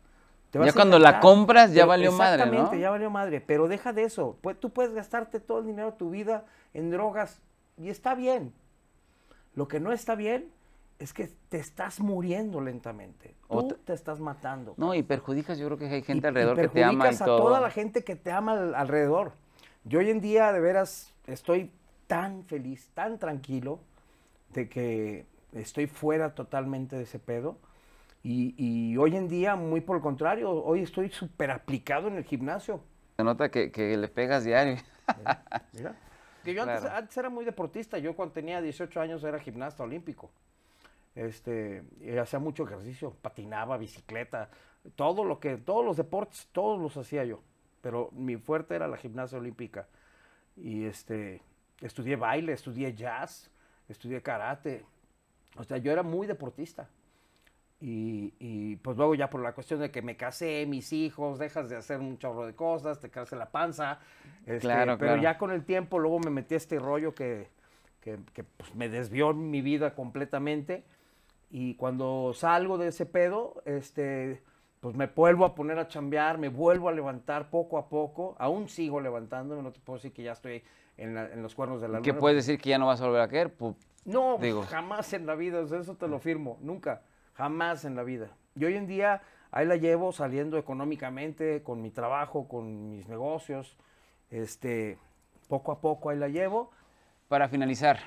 ya cuando la compras ya valió madre, madre. Exactamente, ya valió madre. Pero deja de eso. tú puedes gastarte todo el dinero de tu vida en drogas y está bien. Lo que no está bien es que te estás muriendo lentamente. Tú o te, estás matando. No, y perjudicas, yo creo que hay gente alrededor que te ama. Y perjudicas a toda la gente que te ama alrededor. Yo hoy en día, de veras, estoy tan feliz, tan tranquilo de que estoy fuera totalmente de ese pedo. Y, y hoy en día, muy por el contrario, hoy estoy súper aplicado en el gimnasio. Se nota que, que le pegas diario. Mira, [LAUGHS] Que yo antes, era muy deportista. Yo cuando tenía 18 años era gimnasta olímpico. Este, hacía mucho ejercicio, patinaba, bicicleta, todo lo que, todos los deportes, todos los hacía yo. Pero mi fuerte era la gimnasia olímpica y este, estudié baile, estudié jazz, estudié karate. O sea, yo era muy deportista. Y, y, pues luego ya por la cuestión de que me casé, mis hijos, dejas de hacer un chorro de cosas, te crece la panza. Este, claro, pero ya con el tiempo luego me metí a este rollo que, que, que pues, me desvió mi vida completamente. Y cuando salgo de ese pedo, este, pues me vuelvo a poner a chambear, me vuelvo a levantar poco a poco, aún sigo levantándome, no te puedo decir que ya estoy en, los cuernos de la luna. ¿Qué puedes decir que ya no vas a volver a caer? Pues, no, jamás en la vida, eso te lo ah. firmo, nunca, jamás en la vida. Y hoy en día ahí la llevo saliendo económicamente, con mi trabajo, con mis negocios, este, poco a poco ahí la llevo. Para finalizar,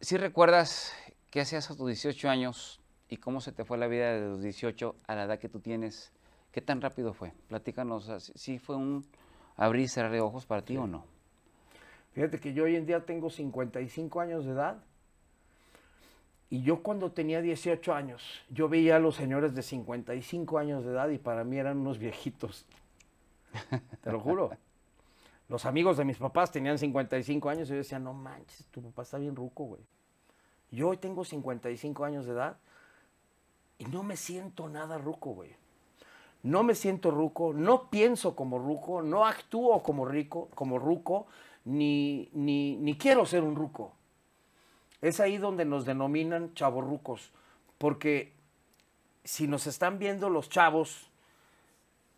si recuerdas que hace a tus 18 años y cómo se te fue la vida de los 18 a la edad que tú tienes. ¿Qué tan rápido fue? Platícanos, si ¿sí fue un abrir y cerrar de ojos para ti o no. Fíjate que yo hoy en día tengo 55 años de edad y yo cuando tenía 18 años, yo veía a los señores de 55 años de edad y para mí eran unos viejitos. [LAUGHS] Te lo juro. Los amigos de mis papás tenían 55 años y yo decía, no manches, tu papá está bien ruco, güey. Yo hoy tengo 55 años de edad y no me siento nada ruco, güey. No me siento ruco, no pienso como ruco, no actúo como rico, como ruco, ni, ni, ni quiero ser un ruco. Es ahí donde nos denominan rucos. porque si nos están viendo los chavos,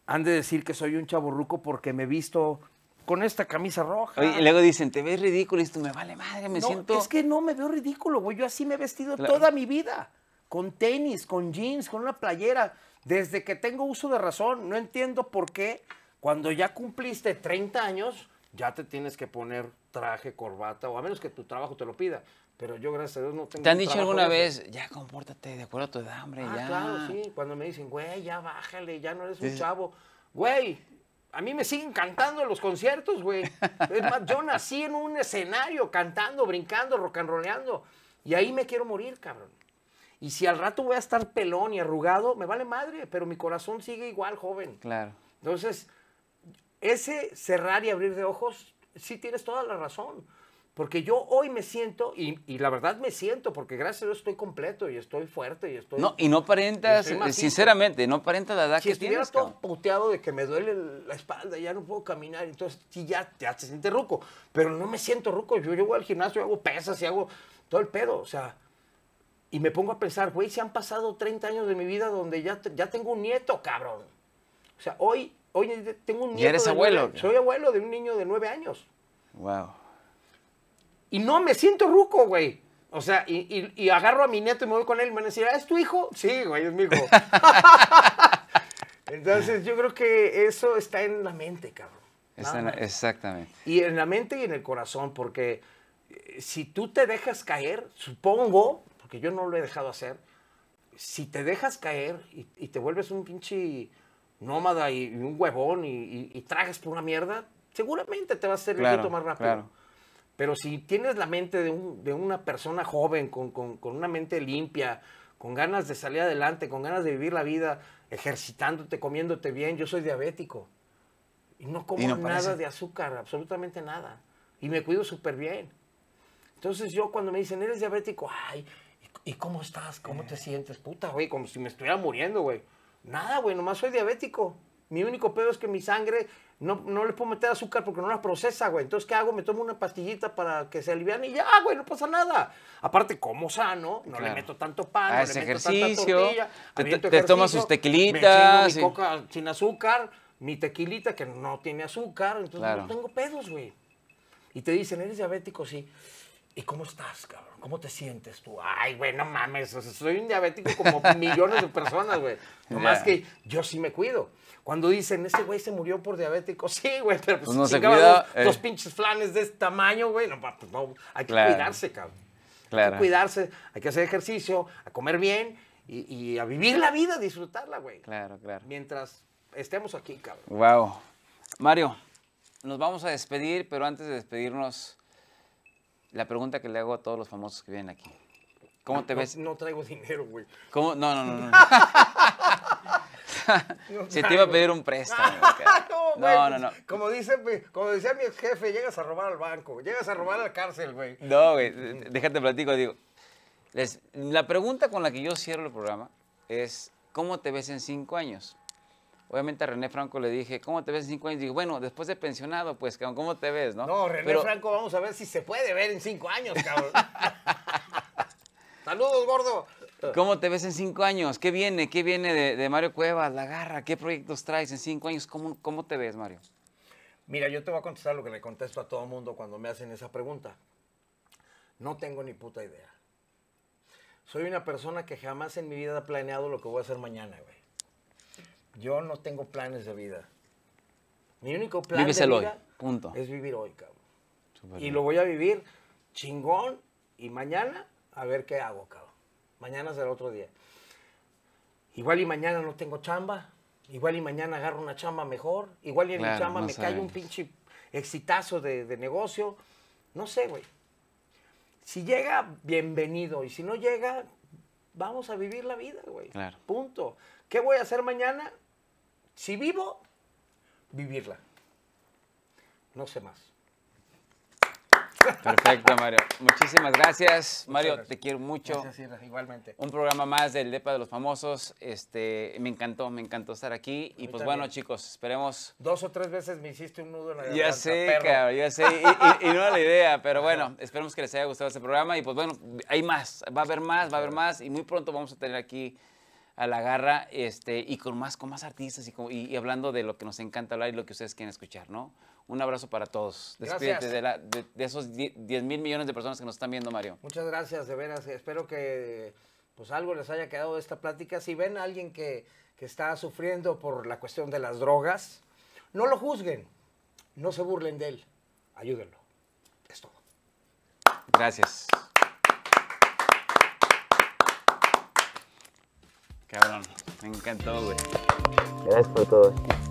han de decir que soy un ruco porque me he visto con esta camisa roja. y luego dicen, te ves ridículo y esto me vale madre, me no, siento... Es que no me veo ridículo, güey, yo así me he vestido toda mi vida con tenis, con jeans, con una playera. Desde que tengo uso de razón, no entiendo por qué cuando ya cumpliste 30 años, ya te tienes que poner traje, corbata, o a menos que tu trabajo te lo pida. Pero yo, gracias a Dios, no tengo. ¿Te han dicho alguna vez, ya compórtate de acuerdo a tu edad, hombre? Ah, claro, sí. Cuando me dicen, güey, ya bájale, ya no eres un chavo. Güey, a mí me siguen cantando en los conciertos, güey. Es más, yo nací en un escenario cantando, brincando, rock and Y ahí me quiero morir, cabrón. Y si al rato voy a estar pelón y arrugado, me vale madre, pero mi corazón sigue igual joven. Claro. Entonces, ese cerrar y abrir de ojos, sí tienes toda la razón. Porque yo hoy me siento, y, la verdad me siento, porque gracias a Dios estoy completo y estoy fuerte y estoy. No, y no aparentas, sinceramente, no aparentas la edad que tienes. Si todo puteado de que me duele la espalda, ya no puedo caminar, entonces sí, ya, ya te sientes ruco. Pero no me siento ruco, yo, llego al gimnasio, hago pesas y hago todo el pedo, o sea. Y me pongo a pensar, güey, se han pasado 30 años de mi vida donde ya, ya tengo un nieto, cabrón. O sea, hoy, hoy tengo un nieto. ¿Y eres abuelo? soy abuelo de un niño de nueve años. Wow. Y no me siento ruco, güey. O sea, y, agarro a mi nieto y me voy con él y me van a decir, ¿es tu hijo? Sí, güey, es mi hijo. [LAUGHS] Entonces, yo creo que eso está en la mente, cabrón. Está exactamente. Y en la mente y en el corazón, porque eh, si tú te dejas caer, supongo, que yo no lo he dejado hacer, si te dejas caer y, te vuelves un pinche nómada y, un huevón y, trajes por una mierda, seguramente te vas a hacer el más rápido. Claro. Pero si tienes la mente de, una persona joven, con, una mente limpia, con ganas de salir adelante, con ganas de vivir la vida, ejercitándote, comiéndote bien. Yo soy diabético y no como nada de azúcar, absolutamente nada. Y me cuido súper bien. Entonces yo cuando me dicen, eres diabético, ay, ¿y cómo estás? ¿Cómo te eh. sientes? Puta, güey, como si me estuviera muriendo, güey. Nada, güey, nomás soy diabético. Mi único pedo es que mi sangre no, no le puedo meter azúcar porque no la procesa, güey. Entonces, ¿qué hago? Me tomo una pastillita para que se alivian y ya, güey, no pasa nada. Aparte, como sano, no le meto tanto pan, no ah, le meto ejercicio, tanta tortilla. Te, tomas sus tequilitas. coca sin azúcar, mi tequilita que no tiene azúcar, entonces no tengo pedos, güey. Y te dicen, ¿eres diabético? Sí. ¿Y cómo estás, cabrón? ¿Cómo te sientes tú? Ay, güey, no mames. soy un diabético como [LAUGHS] millones de personas, güey. No más que yo sí me cuido. Cuando dicen, este güey se murió por diabético. [LAUGHS] Sí, güey, pero pues, pues no se dos, eh. pinches flanes de este tamaño, güey. No, pues, no, hay que cuidarse, cabrón. Claro. Hay que cuidarse, hay que hacer ejercicio, a comer bien y, y a vivir la vida, disfrutarla, güey. Claro, claro. Mientras estemos aquí, cabrón. Wow. Mario, nos vamos a despedir, pero antes de despedirnos la pregunta que le hago a todos los famosos que vienen aquí. ¿Cómo te ves? No, traigo dinero, güey. ¿Cómo? No, no, no. no. [LAUGHS] te iba a pedir un préstamo. [LAUGHS] no, no, pues, no, Como, dice, como decía mi jefe, llegas a robar al banco, llegas a robar a cárcel, güey. No, güey, déjate platico, digo. la pregunta con la que yo cierro el programa es, ¿cómo te ves en cinco años? Obviamente a René Franco le dije, ¿cómo te ves en cinco años? Digo, bueno, después de pensionado, pues, ¿cómo te ves, no? No, René Franco, vamos a ver si se puede ver en cinco años, cabrón. [LAUGHS] Saludos, gordo. ¿Cómo te ves en cinco años? ¿Qué viene? ¿Qué viene de, Mario Cuevas, La Garra? ¿Qué proyectos traes en cinco años? ¿Cómo, ¿Cómo te ves, Mario? Mira, yo te voy a contestar lo que le contesto a todo mundo cuando me hacen esa pregunta. No tengo ni puta idea. Soy una persona que jamás en mi vida ha planeado lo que voy a hacer mañana, güey. Yo no tengo planes de vida. Mi único plan de vida es vivir hoy, cabrón. y lo voy a vivir chingón y mañana a ver qué hago, cabrón. Mañana el otro día. Igual y mañana no tengo chamba, igual y mañana agarro una chamba mejor, igual y en chamba me cae un pinche exitazo de, de negocio. No sé, güey. Si llega, bienvenido. Y si no llega, vamos a vivir la vida, güey. Punto. ¿Qué voy a hacer mañana? Si vivo, vivirla. No sé más. Perfecto, Mario. Muchísimas gracias. Mario, te quiero mucho. Gracias, igualmente. Un programa más del DEPA de los famosos. Este, me encantó, me encantó estar aquí. Y pues bueno, chicos, esperemos. Dos o tres veces me hiciste un nudo en la garganta. Ya sé, cabrón, ya sé. Y, no la idea, pero bueno, esperemos que les haya gustado este programa. Y pues bueno, hay más. Va a haber más, va a haber más. Y muy pronto vamos a tener aquí a la garra este, y con más, con más artistas y, y, hablando de lo que nos encanta hablar y lo que ustedes quieren escuchar, ¿no? Un abrazo para todos. Despídete de, esos 10 mil millones de personas que nos están viendo, Mario. Muchas gracias, de veras. Espero que pues algo les haya quedado de esta plática. Si ven a alguien que, que está sufriendo por la cuestión de las drogas, no lo juzguen, no se burlen de él, ayúdenlo. Es todo. Gracias. Cabrón, me encantó, güey. Gracias por todo.